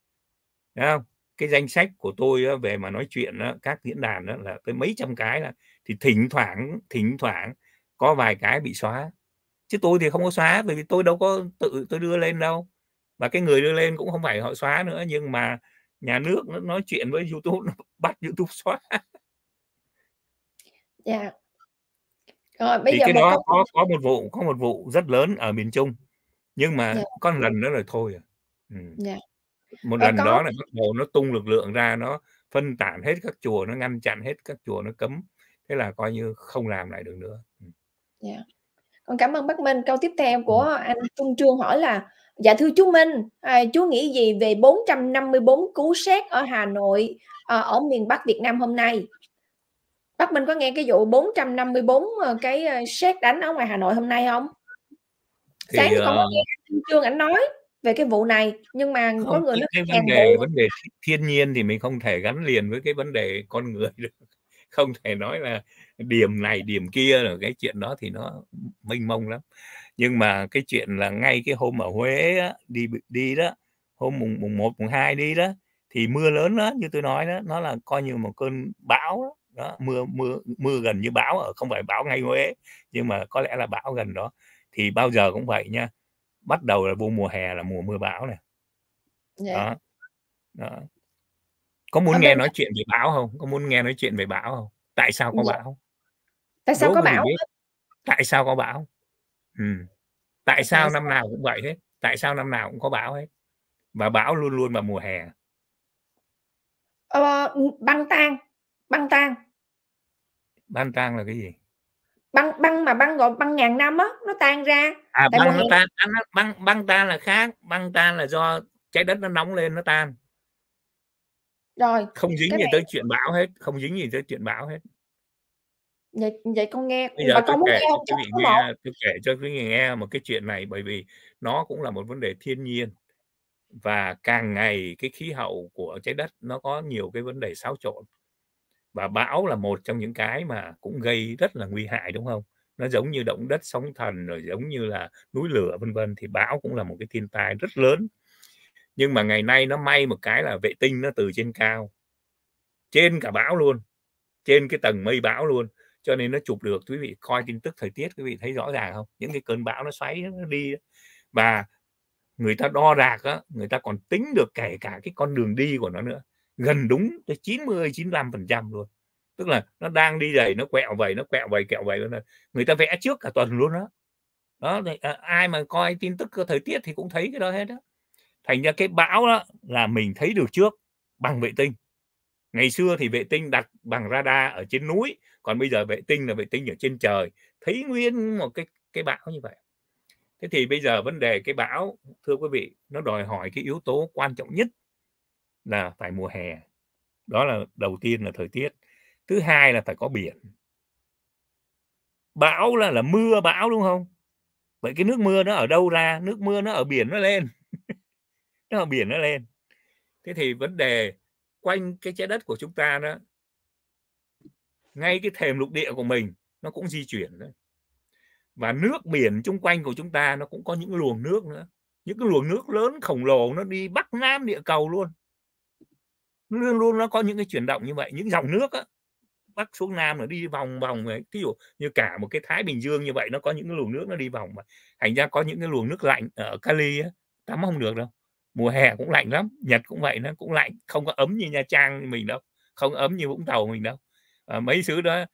Đấy không cái danh sách của tôi đó, về mà nói chuyện đó, các diễn đàn đó là tới mấy trăm cái là thì thỉnh thoảng thỉnh thoảng có vài cái bị xóa chứ tôi thì không có xóa bởi vì tôi đâu có tự tôi đưa lên đâu và cái người đưa lên cũng không phải họ xóa nữa nhưng mà nhà nước nó nói chuyện với youtube nó <laughs> bắt youtube xóa yeah. Dạ. rồi bây thì giờ cái đó có, có một vụ có một vụ rất lớn ở miền trung nhưng mà yeah. Dạ. có lần nữa là thôi à ừ. yeah. Dạ. một Ở ờ, lần có... đó là bắt đầu nó tung lực lượng ra nó phân tản hết các chùa nó ngăn chặn hết các chùa nó cấm thế là coi như không làm lại được nữa dạ con cảm ơn bác Minh câu tiếp theo của anh Trung Trương hỏi là dạ thưa chú Minh à, chú nghĩ gì về 454 cú xét ở Hà Nội à, ở miền Bắc Việt Nam hôm nay bác Minh có nghe cái vụ 454 ờ, cái xét đánh ở ngoài Hà Nội hôm nay không sáng thì, thì uh... có ờ, nghe trương ảnh nói về cái vụ này nhưng mà không, có người nó cái vấn đề vụ. vấn đề thiên nhiên thì mình không thể gắn liền với cái vấn đề con người được <laughs> không thể nói là điểm này điểm kia là cái chuyện đó thì nó mênh mông lắm nhưng mà cái chuyện là ngay cái hôm ở Huế á, đi đi đó hôm mùng mùng một mùng hai đi đó thì mưa lớn đó như tôi nói đó nó là coi như một cơn bão đó, đó mưa mưa mưa gần như bão ở ờ, không phải bão ngay Huế nhưng mà có lẽ là bão gần đó thì bao giờ cũng vậy nha bắt đầu là vô mùa hè là mùa mưa bão này yeah. Dạ. đó. đó có muốn Ở nghe bên... nói chuyện về bão không có muốn nghe nói chuyện về bão không tại sao có yeah. Dạ. bão tại sao Đố có bão tại sao có bão ừ. tại, tại sao, sao năm nào cũng vậy hết tại sao năm nào cũng có bão hết và bão luôn luôn vào mùa hè ờ, băng tan băng tan băng tan là cái gì băng băng mà băng gọi băng ngàn năm á nó tan ra à, Tại băng nó tan băng, băng băng tan là khác băng tan là do trái đất nó nóng lên nó tan rồi không dính gì này... tới chuyện bão hết không dính gì tới chuyện bão hết vậy vậy con nghe bây giờ bà con muốn kể, nghe không tôi kể cho quý vị nghe một cái chuyện này bởi vì nó cũng là một vấn đề thiên nhiên và càng ngày cái khí hậu của trái đất nó có nhiều cái vấn đề xáo trộn và bão là một trong những cái mà cũng gây rất là nguy hại đúng không nó giống như động đất sóng thần rồi giống như là núi lửa vân vân thì bão cũng là một cái thiên tai rất lớn nhưng mà ngày nay nó may một cái là vệ tinh nó từ trên cao trên cả bão luôn trên cái tầng mây bão luôn cho nên nó chụp được quý vị coi tin tức thời tiết quý vị thấy rõ ràng không những cái cơn bão nó xoáy nó đi và người ta đo đạc á, người ta còn tính được kể cả cái con đường đi của nó nữa gần đúng tới 90 95% luôn tức là nó đang đi đầy nó quẹo vậy nó quẹo vậy quẹo vậy người ta vẽ trước cả tuần luôn đó đó thì, à, ai mà coi tin tức thời tiết thì cũng thấy cái đó hết đó thành ra cái bão đó là mình thấy được trước bằng vệ tinh ngày xưa thì vệ tinh đặt bằng radar ở trên núi còn bây giờ vệ tinh là vệ tinh ở trên trời thấy nguyên một cái cái bão như vậy thế thì bây giờ vấn đề cái bão thưa quý vị nó đòi hỏi cái yếu tố quan trọng nhất là phải mùa hè đó là đầu tiên là thời tiết thứ hai là phải có biển bão là là mưa bão đúng không vậy cái nước mưa nó ở đâu ra nước mưa nó ở biển nó lên <laughs> nó ở biển nó lên thế thì vấn đề quanh cái trái đất của chúng ta đó ngay cái thềm lục địa của mình nó cũng di chuyển đấy và nước biển chung quanh của chúng ta nó cũng có những luồng nước nữa những cái luồng nước lớn khổng lồ nó đi bắc nam địa cầu luôn luôn luôn nó có những cái chuyển động như vậy những dòng nước á, bắc xuống nam là đi vòng vòng ấy ví dụ như cả một cái thái bình dương như vậy nó có những cái luồng nước nó đi vòng mà thành ra có những cái luồng nước lạnh ở cali á, tắm không được đâu mùa hè cũng lạnh lắm nhật cũng vậy nó cũng lạnh không có ấm như nha trang mình đâu không ấm như vũng tàu mình đâu à, mấy xứ đó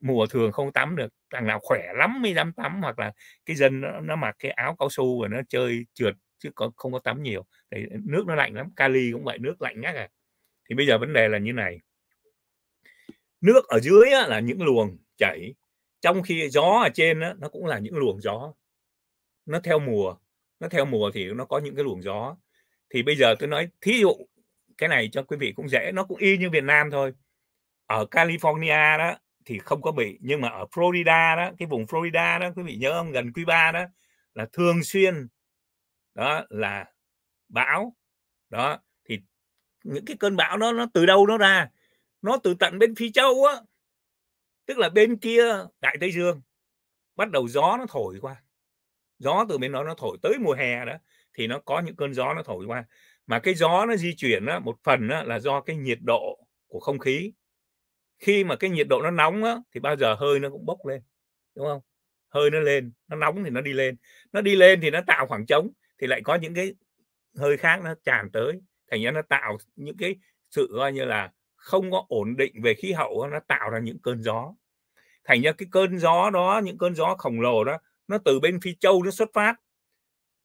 mùa thường không tắm được thằng nào khỏe lắm mới dám tắm hoặc là cái dân nó, nó mặc cái áo cao su và nó chơi trượt chứ có không có tắm nhiều thì nước nó lạnh lắm kali cũng vậy nước lạnh ngắt à thì bây giờ vấn đề là như này nước ở dưới á, là những luồng chảy trong khi gió ở trên á, nó cũng là những luồng gió nó theo mùa nó theo mùa thì nó có những cái luồng gió thì bây giờ tôi nói thí dụ cái này cho quý vị cũng dễ nó cũng y như Việt Nam thôi ở California đó thì không có bị nhưng mà ở Florida đó cái vùng Florida đó quý vị nhớ không gần Cuba đó là thường xuyên đó là bão đó những cái cơn bão đó nó từ đâu nó ra nó từ tận bên phía châu á tức là bên kia đại tây dương bắt đầu gió nó thổi qua gió từ bên đó nó thổi tới mùa hè đó thì nó có những cơn gió nó thổi qua mà cái gió nó di chuyển á, một phần á, là do cái nhiệt độ của không khí khi mà cái nhiệt độ nó nóng á, thì bao giờ hơi nó cũng bốc lên đúng không hơi nó lên nó nóng thì nó đi lên nó đi lên thì nó tạo khoảng trống thì lại có những cái hơi khác nó tràn tới thành ra nó tạo những cái sự coi như là không có ổn định về khí hậu nó tạo ra những cơn gió thành ra cái cơn gió đó những cơn gió khổng lồ đó nó từ bên phi châu nó xuất phát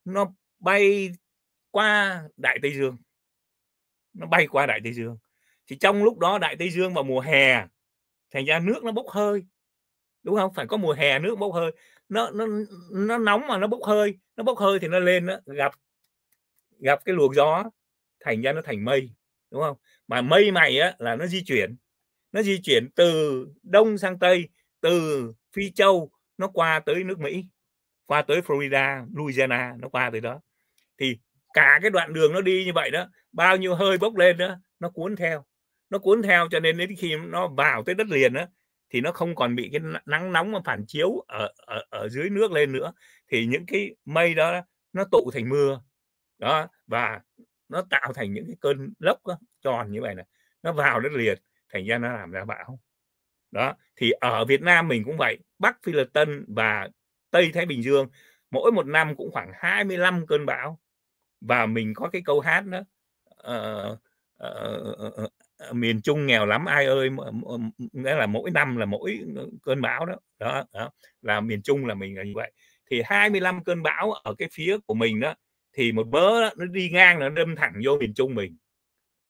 nó bay qua đại tây dương nó bay qua đại tây dương thì trong lúc đó đại tây dương vào mùa hè thành ra nước nó bốc hơi đúng không phải có mùa hè nước bốc hơi nó nó nó nóng mà nó bốc hơi nó bốc hơi thì nó lên đó, gặp gặp cái luồng gió thành ra nó thành mây đúng không mà mây mày á, là nó di chuyển nó di chuyển từ đông sang tây từ phi châu nó qua tới nước mỹ qua tới florida louisiana nó qua tới đó thì cả cái đoạn đường nó đi như vậy đó bao nhiêu hơi bốc lên đó nó cuốn theo nó cuốn theo cho nên đến khi nó vào tới đất liền đó thì nó không còn bị cái nắng nóng mà phản chiếu ở ở, ở dưới nước lên nữa thì những cái mây đó nó tụ thành mưa đó và nó tạo thành những cái cơn lốc đó, tròn như vậy này nó vào đất liền thành ra nó làm ra bão đó thì ở Việt Nam mình cũng vậy Bắc Phi Lật Tân và Tây Thái Bình Dương mỗi một năm cũng khoảng 25 cơn bão và mình có cái câu hát đó uh, uh, uh, miền Trung nghèo lắm ai ơi nghĩa là mỗi năm là mỗi cơn bão đó đó, đó là miền Trung là mình là như vậy thì 25 cơn bão ở cái phía của mình đó thì một mớ đó, nó đi ngang nó đâm thẳng vô miền trung mình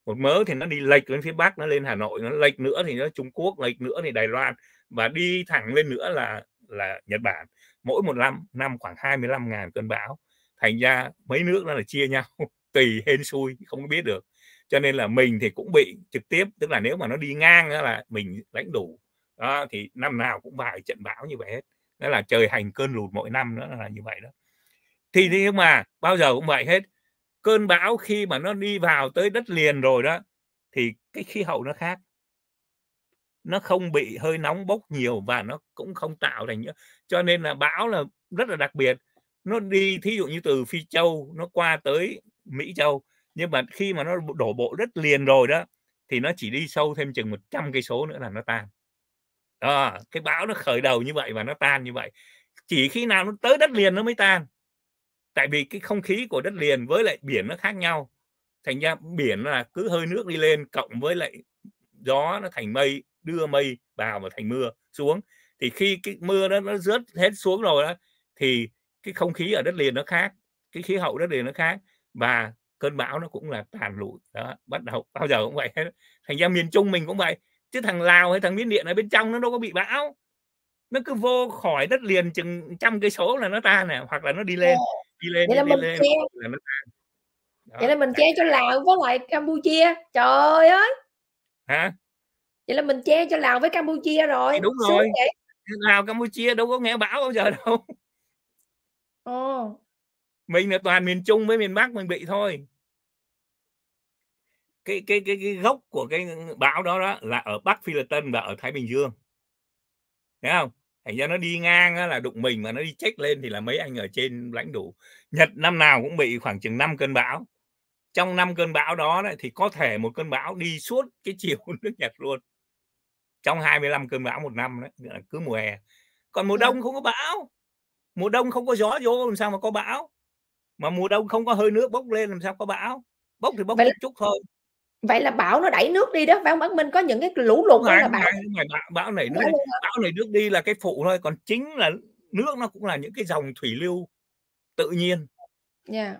một mớ thì nó đi lệch lên phía bắc nó lên hà nội nó lệch nữa thì nó trung quốc lệch nữa thì đài loan và đi thẳng lên nữa là là nhật bản mỗi một năm năm khoảng 25 ngàn cơn bão thành ra mấy nước nó là chia nhau <laughs> tùy hên xui không biết được cho nên là mình thì cũng bị trực tiếp tức là nếu mà nó đi ngang đó là mình lãnh đủ đó, thì năm nào cũng vài trận bão như vậy hết đó là trời hành cơn lụt mỗi năm nữa là như vậy đó thì nhưng mà bao giờ cũng vậy hết cơn bão khi mà nó đi vào tới đất liền rồi đó thì cái khí hậu nó khác nó không bị hơi nóng bốc nhiều và nó cũng không tạo thành nữa cho nên là bão là rất là đặc biệt nó đi thí dụ như từ phi châu nó qua tới mỹ châu nhưng mà khi mà nó đổ bộ đất liền rồi đó thì nó chỉ đi sâu thêm chừng 100 cây số nữa là nó tan à, cái bão nó khởi đầu như vậy và nó tan như vậy chỉ khi nào nó tới đất liền nó mới tan tại vì cái không khí của đất liền với lại biển nó khác nhau thành ra biển là cứ hơi nước đi lên cộng với lại gió nó thành mây đưa mây vào và thành mưa xuống thì khi cái mưa đó nó rớt hết xuống rồi đó thì cái không khí ở đất liền nó khác cái khí hậu đất liền nó khác và cơn bão nó cũng là tàn lụi đó bắt đầu bao giờ cũng vậy hết thành ra miền trung mình cũng vậy chứ thằng lào hay thằng miến điện ở bên trong nó đâu có bị bão nó cứ vô khỏi đất liền chừng trăm cây số là nó tan nè hoặc là nó đi lên đi lên vậy là đi, mình lên, là nó ăn đó. vậy là mình che cho lào với lại campuchia trời ơi hả vậy là mình che cho lào với campuchia rồi đúng rồi lào campuchia đâu có nghe bão bao giờ đâu ồ mình là toàn miền trung với miền bắc mình bị thôi cái cái cái cái gốc của cái bão đó đó là ở Bắc Phi Lạt Tân và ở Thái Bình Dương. Thấy không? thành ra nó đi ngang là đụng mình mà nó đi check lên thì là mấy anh ở trên lãnh đủ Nhật năm nào cũng bị khoảng chừng 5 cơn bão trong năm cơn bão đó đấy, thì có thể một cơn bão đi suốt cái chiều <laughs> nước Nhật luôn trong 25 cơn bão một năm đấy cứ mùa hè còn mùa ờ. đông không có bão mùa đông không có gió vô làm sao mà có bão mà mùa đông không có hơi nước bốc lên làm sao có bão bốc thì bốc một chút thôi vậy là bão nó đẩy nước đi đó phải không Bắc Minh có những cái lũ lụt đó là bão này, bão, bão này nước đi, bão này nước đi là cái phụ thôi còn chính là nước nó cũng là những cái dòng thủy lưu tự nhiên yeah. Dạ.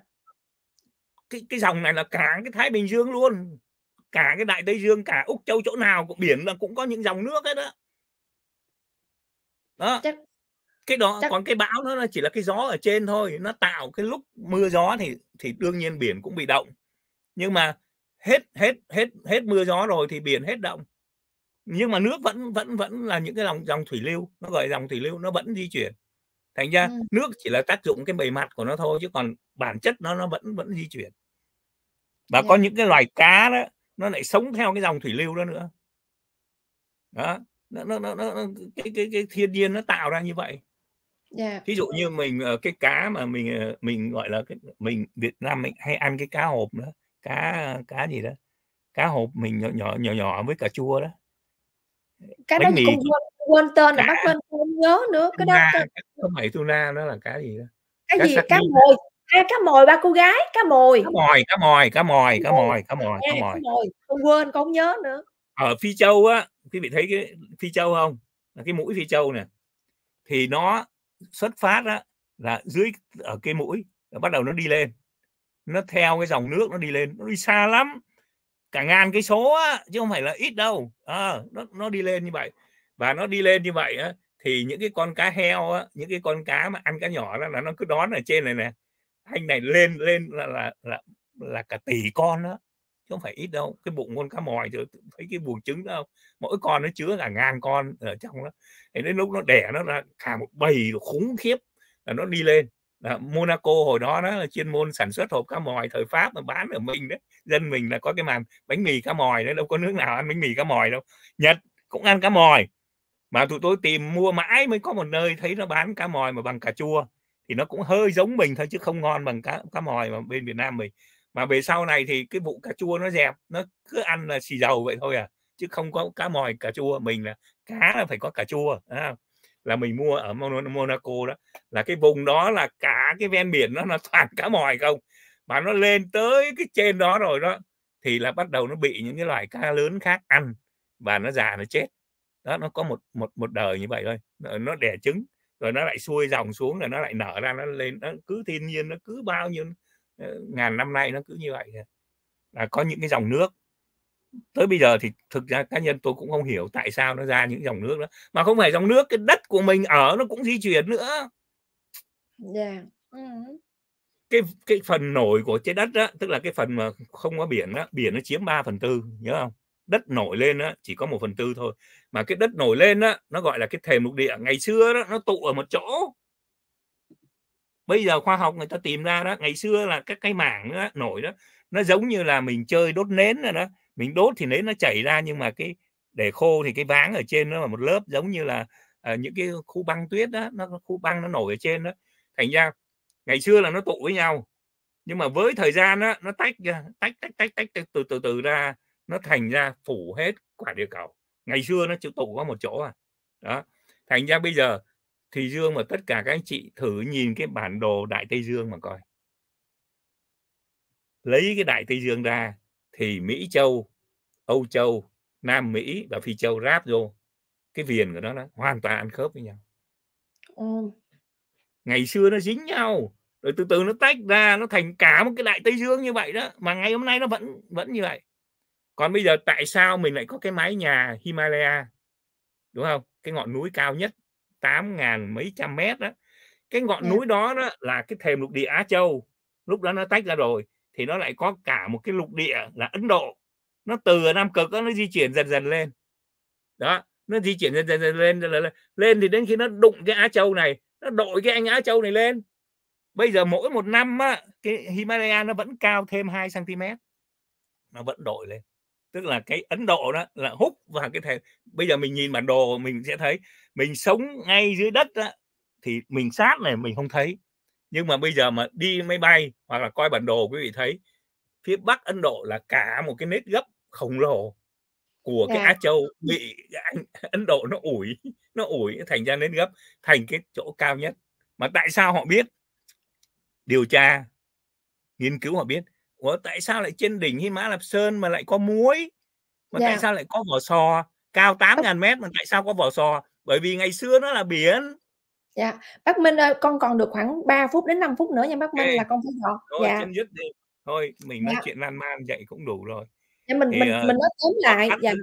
cái cái dòng này là cả cái Thái Bình Dương luôn cả cái Đại Tây Dương cả Úc Châu chỗ nào cũng biển là cũng có những dòng nước hết đó đó chắc, cái đó chắc... còn cái bão nó chỉ là cái gió ở trên thôi nó tạo cái lúc mưa gió thì thì đương nhiên biển cũng bị động nhưng mà hết hết hết hết mưa gió rồi thì biển hết động nhưng mà nước vẫn vẫn vẫn là những cái dòng dòng thủy lưu nó gọi dòng thủy lưu nó vẫn di chuyển thành ra ừ. nước chỉ là tác dụng cái bề mặt của nó thôi chứ còn bản chất nó nó vẫn vẫn di chuyển và yeah. có dạ. những cái loài cá đó nó lại sống theo cái dòng thủy lưu đó nữa đó nó nó nó, nó cái cái cái thiên nhiên nó tạo ra như vậy yeah. Dạ. ví dụ như mình ờ, cái cá mà mình ờ, mình gọi là cái, mình Việt Nam mình hay ăn cái cá hộp nữa cá cá gì đó cá hộp mình nhỏ nhỏ nhỏ nhỏ với cà chua đó cái bánh đó mì cũng quên, quên tên là bác quên không nhớ nữa cái đó không phải tuna nó là cá gì đó cái cá gì cá mồi à, cá mồi ba cô gái cá mồi cá mồi cá mồi cá mồi cá mồi cá mồi cá mồi không quên không nhớ nữa ở phi châu á quý vị thấy cái phi châu không cái mũi phi châu nè thì nó xuất phát á là dưới ở cái mũi bắt đầu nó đi lên nó theo cái dòng nước nó đi lên nó đi xa lắm cả ngàn cái số á, chứ không phải là ít đâu à, nó nó đi lên như vậy và nó đi lên như vậy á, thì những cái con cá heo á, những cái con cá mà ăn cá nhỏ đó là nó cứ đón ở trên này nè anh này lên lên là là là, là cả tỷ con đó chứ không phải ít đâu cái bụng con cá mòi thì thấy cái buồng trứng đâu mỗi con nó chứa cả ngàn con ở trong đó thì đến lúc nó đẻ nó là cả một bầy khủng khiếp là nó đi lên đó, Monaco hồi đó nó là chuyên môn sản xuất hộp cá mòi thời Pháp mà bán ở mình đấy dân mình là có cái màn bánh mì cá mòi đấy đâu có nước nào ăn bánh mì cá mòi đâu Nhật cũng ăn cá mòi mà tụi tôi tìm mua mãi mới có một nơi thấy nó bán cá mòi mà bằng cà chua thì nó cũng hơi giống mình thôi chứ không ngon bằng cá cá mòi mà bên Việt Nam mình mà về sau này thì cái vụ cà chua nó dẹp nó cứ ăn là xì dầu vậy thôi à chứ không có cá mòi cà chua mình là cá là phải có cà chua à là mình mua ở Monaco đó là cái vùng đó là cả cái ven biển nó là toàn cá mòi không mà nó lên tới cái trên đó rồi đó thì là bắt đầu nó bị những cái loài cá lớn khác ăn và nó già nó chết đó nó có một một một đời như vậy thôi nó đẻ trứng rồi nó lại xuôi dòng xuống rồi nó lại nở ra nó lên nó cứ thiên nhiên nó cứ bao nhiêu ờ, ngàn năm nay nó cứ như vậy là có những cái dòng nước tới bây giờ thì thực ra cá nhân tôi cũng không hiểu tại sao nó ra những dòng nước đó mà không phải dòng nước cái đất của mình ở nó cũng di chuyển nữa yeah. Dạ, ừ. cái cái phần nổi của trái đất đó tức là cái phần mà không có biển đó biển nó chiếm 3 phần tư nhớ không đất nổi lên đó chỉ có một phần tư thôi mà cái đất nổi lên đó nó gọi là cái thềm lục địa ngày xưa đó nó tụ ở một chỗ bây giờ khoa học người ta tìm ra đó ngày xưa là các cái mảng đó, nổi đó nó giống như là mình chơi đốt nến rồi đó mình đốt thì lấy nó chảy ra nhưng mà cái để khô thì cái váng ở trên nó là một lớp giống như là à, những cái khu băng tuyết đó nó khu băng nó nổi ở trên đó thành ra ngày xưa là nó tụ với nhau nhưng mà với thời gian đó, nó tách ra tách tách tách tách từ từ từ từ ra nó thành ra phủ hết quả địa cầu ngày xưa nó chịu tụ vào một chỗ à đó thành ra bây giờ thì dương mà tất cả các anh chị thử nhìn cái bản đồ đại tây dương mà coi lấy cái đại tây dương ra thì Mỹ châu, Âu châu, Nam Mỹ và Phi châu ráp vô cái viền của nó đó hoàn toàn ăn khớp với nhau. Ừ. Ngày xưa nó dính nhau, rồi từ từ nó tách ra nó thành cả một cái đại Tây Dương như vậy đó mà ngày hôm nay nó vẫn vẫn như vậy. Còn bây giờ tại sao mình lại có cái mái nhà Himalaya đúng không? Cái ngọn núi cao nhất 8 ngàn mấy trăm mét đó cái ngọn ừ. núi đó, đó là cái thềm lục địa Á Châu lúc đó nó tách ra rồi thì nó lại có cả một cái lục địa là Ấn Độ nó từ Nam Cực nó di chuyển dần dần lên đó nó di chuyển dần dần, dần lên, lên lên lên thì đến khi nó đụng cái Á Châu này nó đội cái anh Á Châu này lên bây giờ mỗi một năm á, cái Himalaya nó vẫn cao thêm 2 cm nó vẫn đội lên tức là cái Ấn Độ đó là hút vào cái thể bây giờ mình nhìn bản đồ mình sẽ thấy mình sống ngay dưới đất đó, thì mình sát này mình không thấy nhưng mà bây giờ mà đi máy bay hoặc là coi bản đồ quý vị thấy phía bắc Ấn Độ là cả một cái nết gấp khổng lồ của cái yeah. Á Châu bị Ấn Độ nó ủi nó ủi thành ra nết gấp thành cái chỗ cao nhất mà tại sao họ biết điều tra nghiên cứu họ biết Ủa, tại sao lại trên đỉnh Himalaya Lạp Sơn mà lại có muối mà yeah. tại sao lại có vỏ sò cao 8.000 mét mà tại sao có vỏ sò bởi vì ngày xưa nó là biển dạ bác minh ơi con còn được khoảng 3 phút đến 5 phút nữa nha bác minh Ê, là con phải dọn thôi, dạ chấm dứt đi. thôi mình nói dạ. chuyện lan man vậy cũng đủ rồi dạ, mình Thì, mình uh, mình nói tóm lại dạ.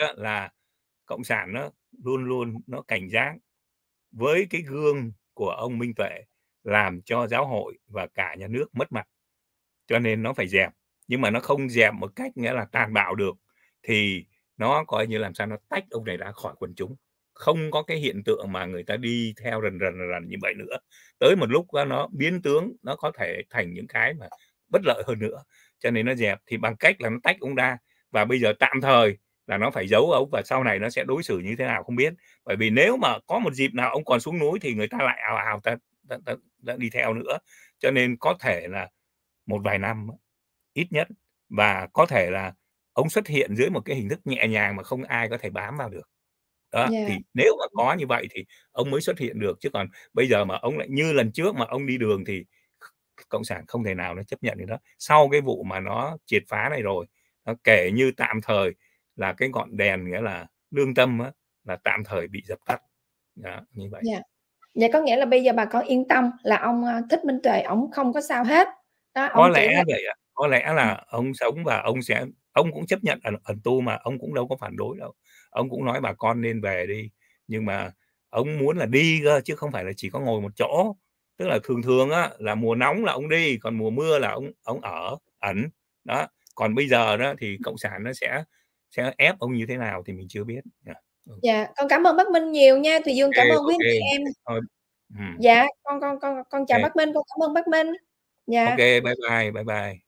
Đó là cộng sản nó luôn luôn nó cảnh giác với cái gương của ông minh tuệ làm cho giáo hội và cả nhà nước mất mặt cho nên nó phải dẹp nhưng mà nó không dẹp một cách nghĩa là tàn bạo được thì nó coi như làm sao nó tách ông này ra khỏi quần chúng không có cái hiện tượng mà người ta đi theo rần rần rần, như vậy nữa tới một lúc nó biến tướng nó có thể thành những cái mà bất lợi hơn nữa cho nên nó dẹp thì bằng cách là nó tách ông đa và bây giờ tạm thời là nó phải giấu ông và sau này nó sẽ đối xử như thế nào không biết bởi vì nếu mà có một dịp nào ông còn xuống núi thì người ta lại ào ào ta, ta, ta, ta đi theo nữa cho nên có thể là một vài năm ít nhất và có thể là ông xuất hiện dưới một cái hình thức nhẹ nhàng mà không ai có thể bám vào được đó yeah. thì nếu mà có như vậy thì ông mới xuất hiện được chứ còn bây giờ mà ông lại như lần trước mà ông đi đường thì cộng sản không thể nào nó chấp nhận được đó sau cái vụ mà nó triệt phá này rồi nó kể như tạm thời là cái ngọn đèn nghĩa là lương tâm á, là tạm thời bị dập tắt đó, như vậy yeah. Vậy có nghĩa là bây giờ bà con yên tâm là ông ờ, Thích Minh Tuệ ông không có sao hết. Đó, có lẽ là... vậy ạ. Có lẽ là ông sống và ông sẽ ông cũng chấp nhận ẩn, ẩn tu mà ông cũng đâu có phản đối đâu ông cũng nói bà con nên về đi nhưng mà ông muốn là đi cơ chứ không phải là chỉ có ngồi một chỗ tức là thường thường á, là mùa nóng là ông đi còn mùa mưa là ông ông ở ẩn đó còn bây giờ đó thì ừ. cộng sản nó sẽ sẽ ép ông như thế nào thì mình chưa biết yeah. Ừ. dạ con cảm ơn bác minh nhiều nha thùy dương cảm okay, ơn quý okay. em Thôi. Ừ. dạ con con con con chào okay. bác minh con cảm ơn bác minh dạ ok bye bye bye bye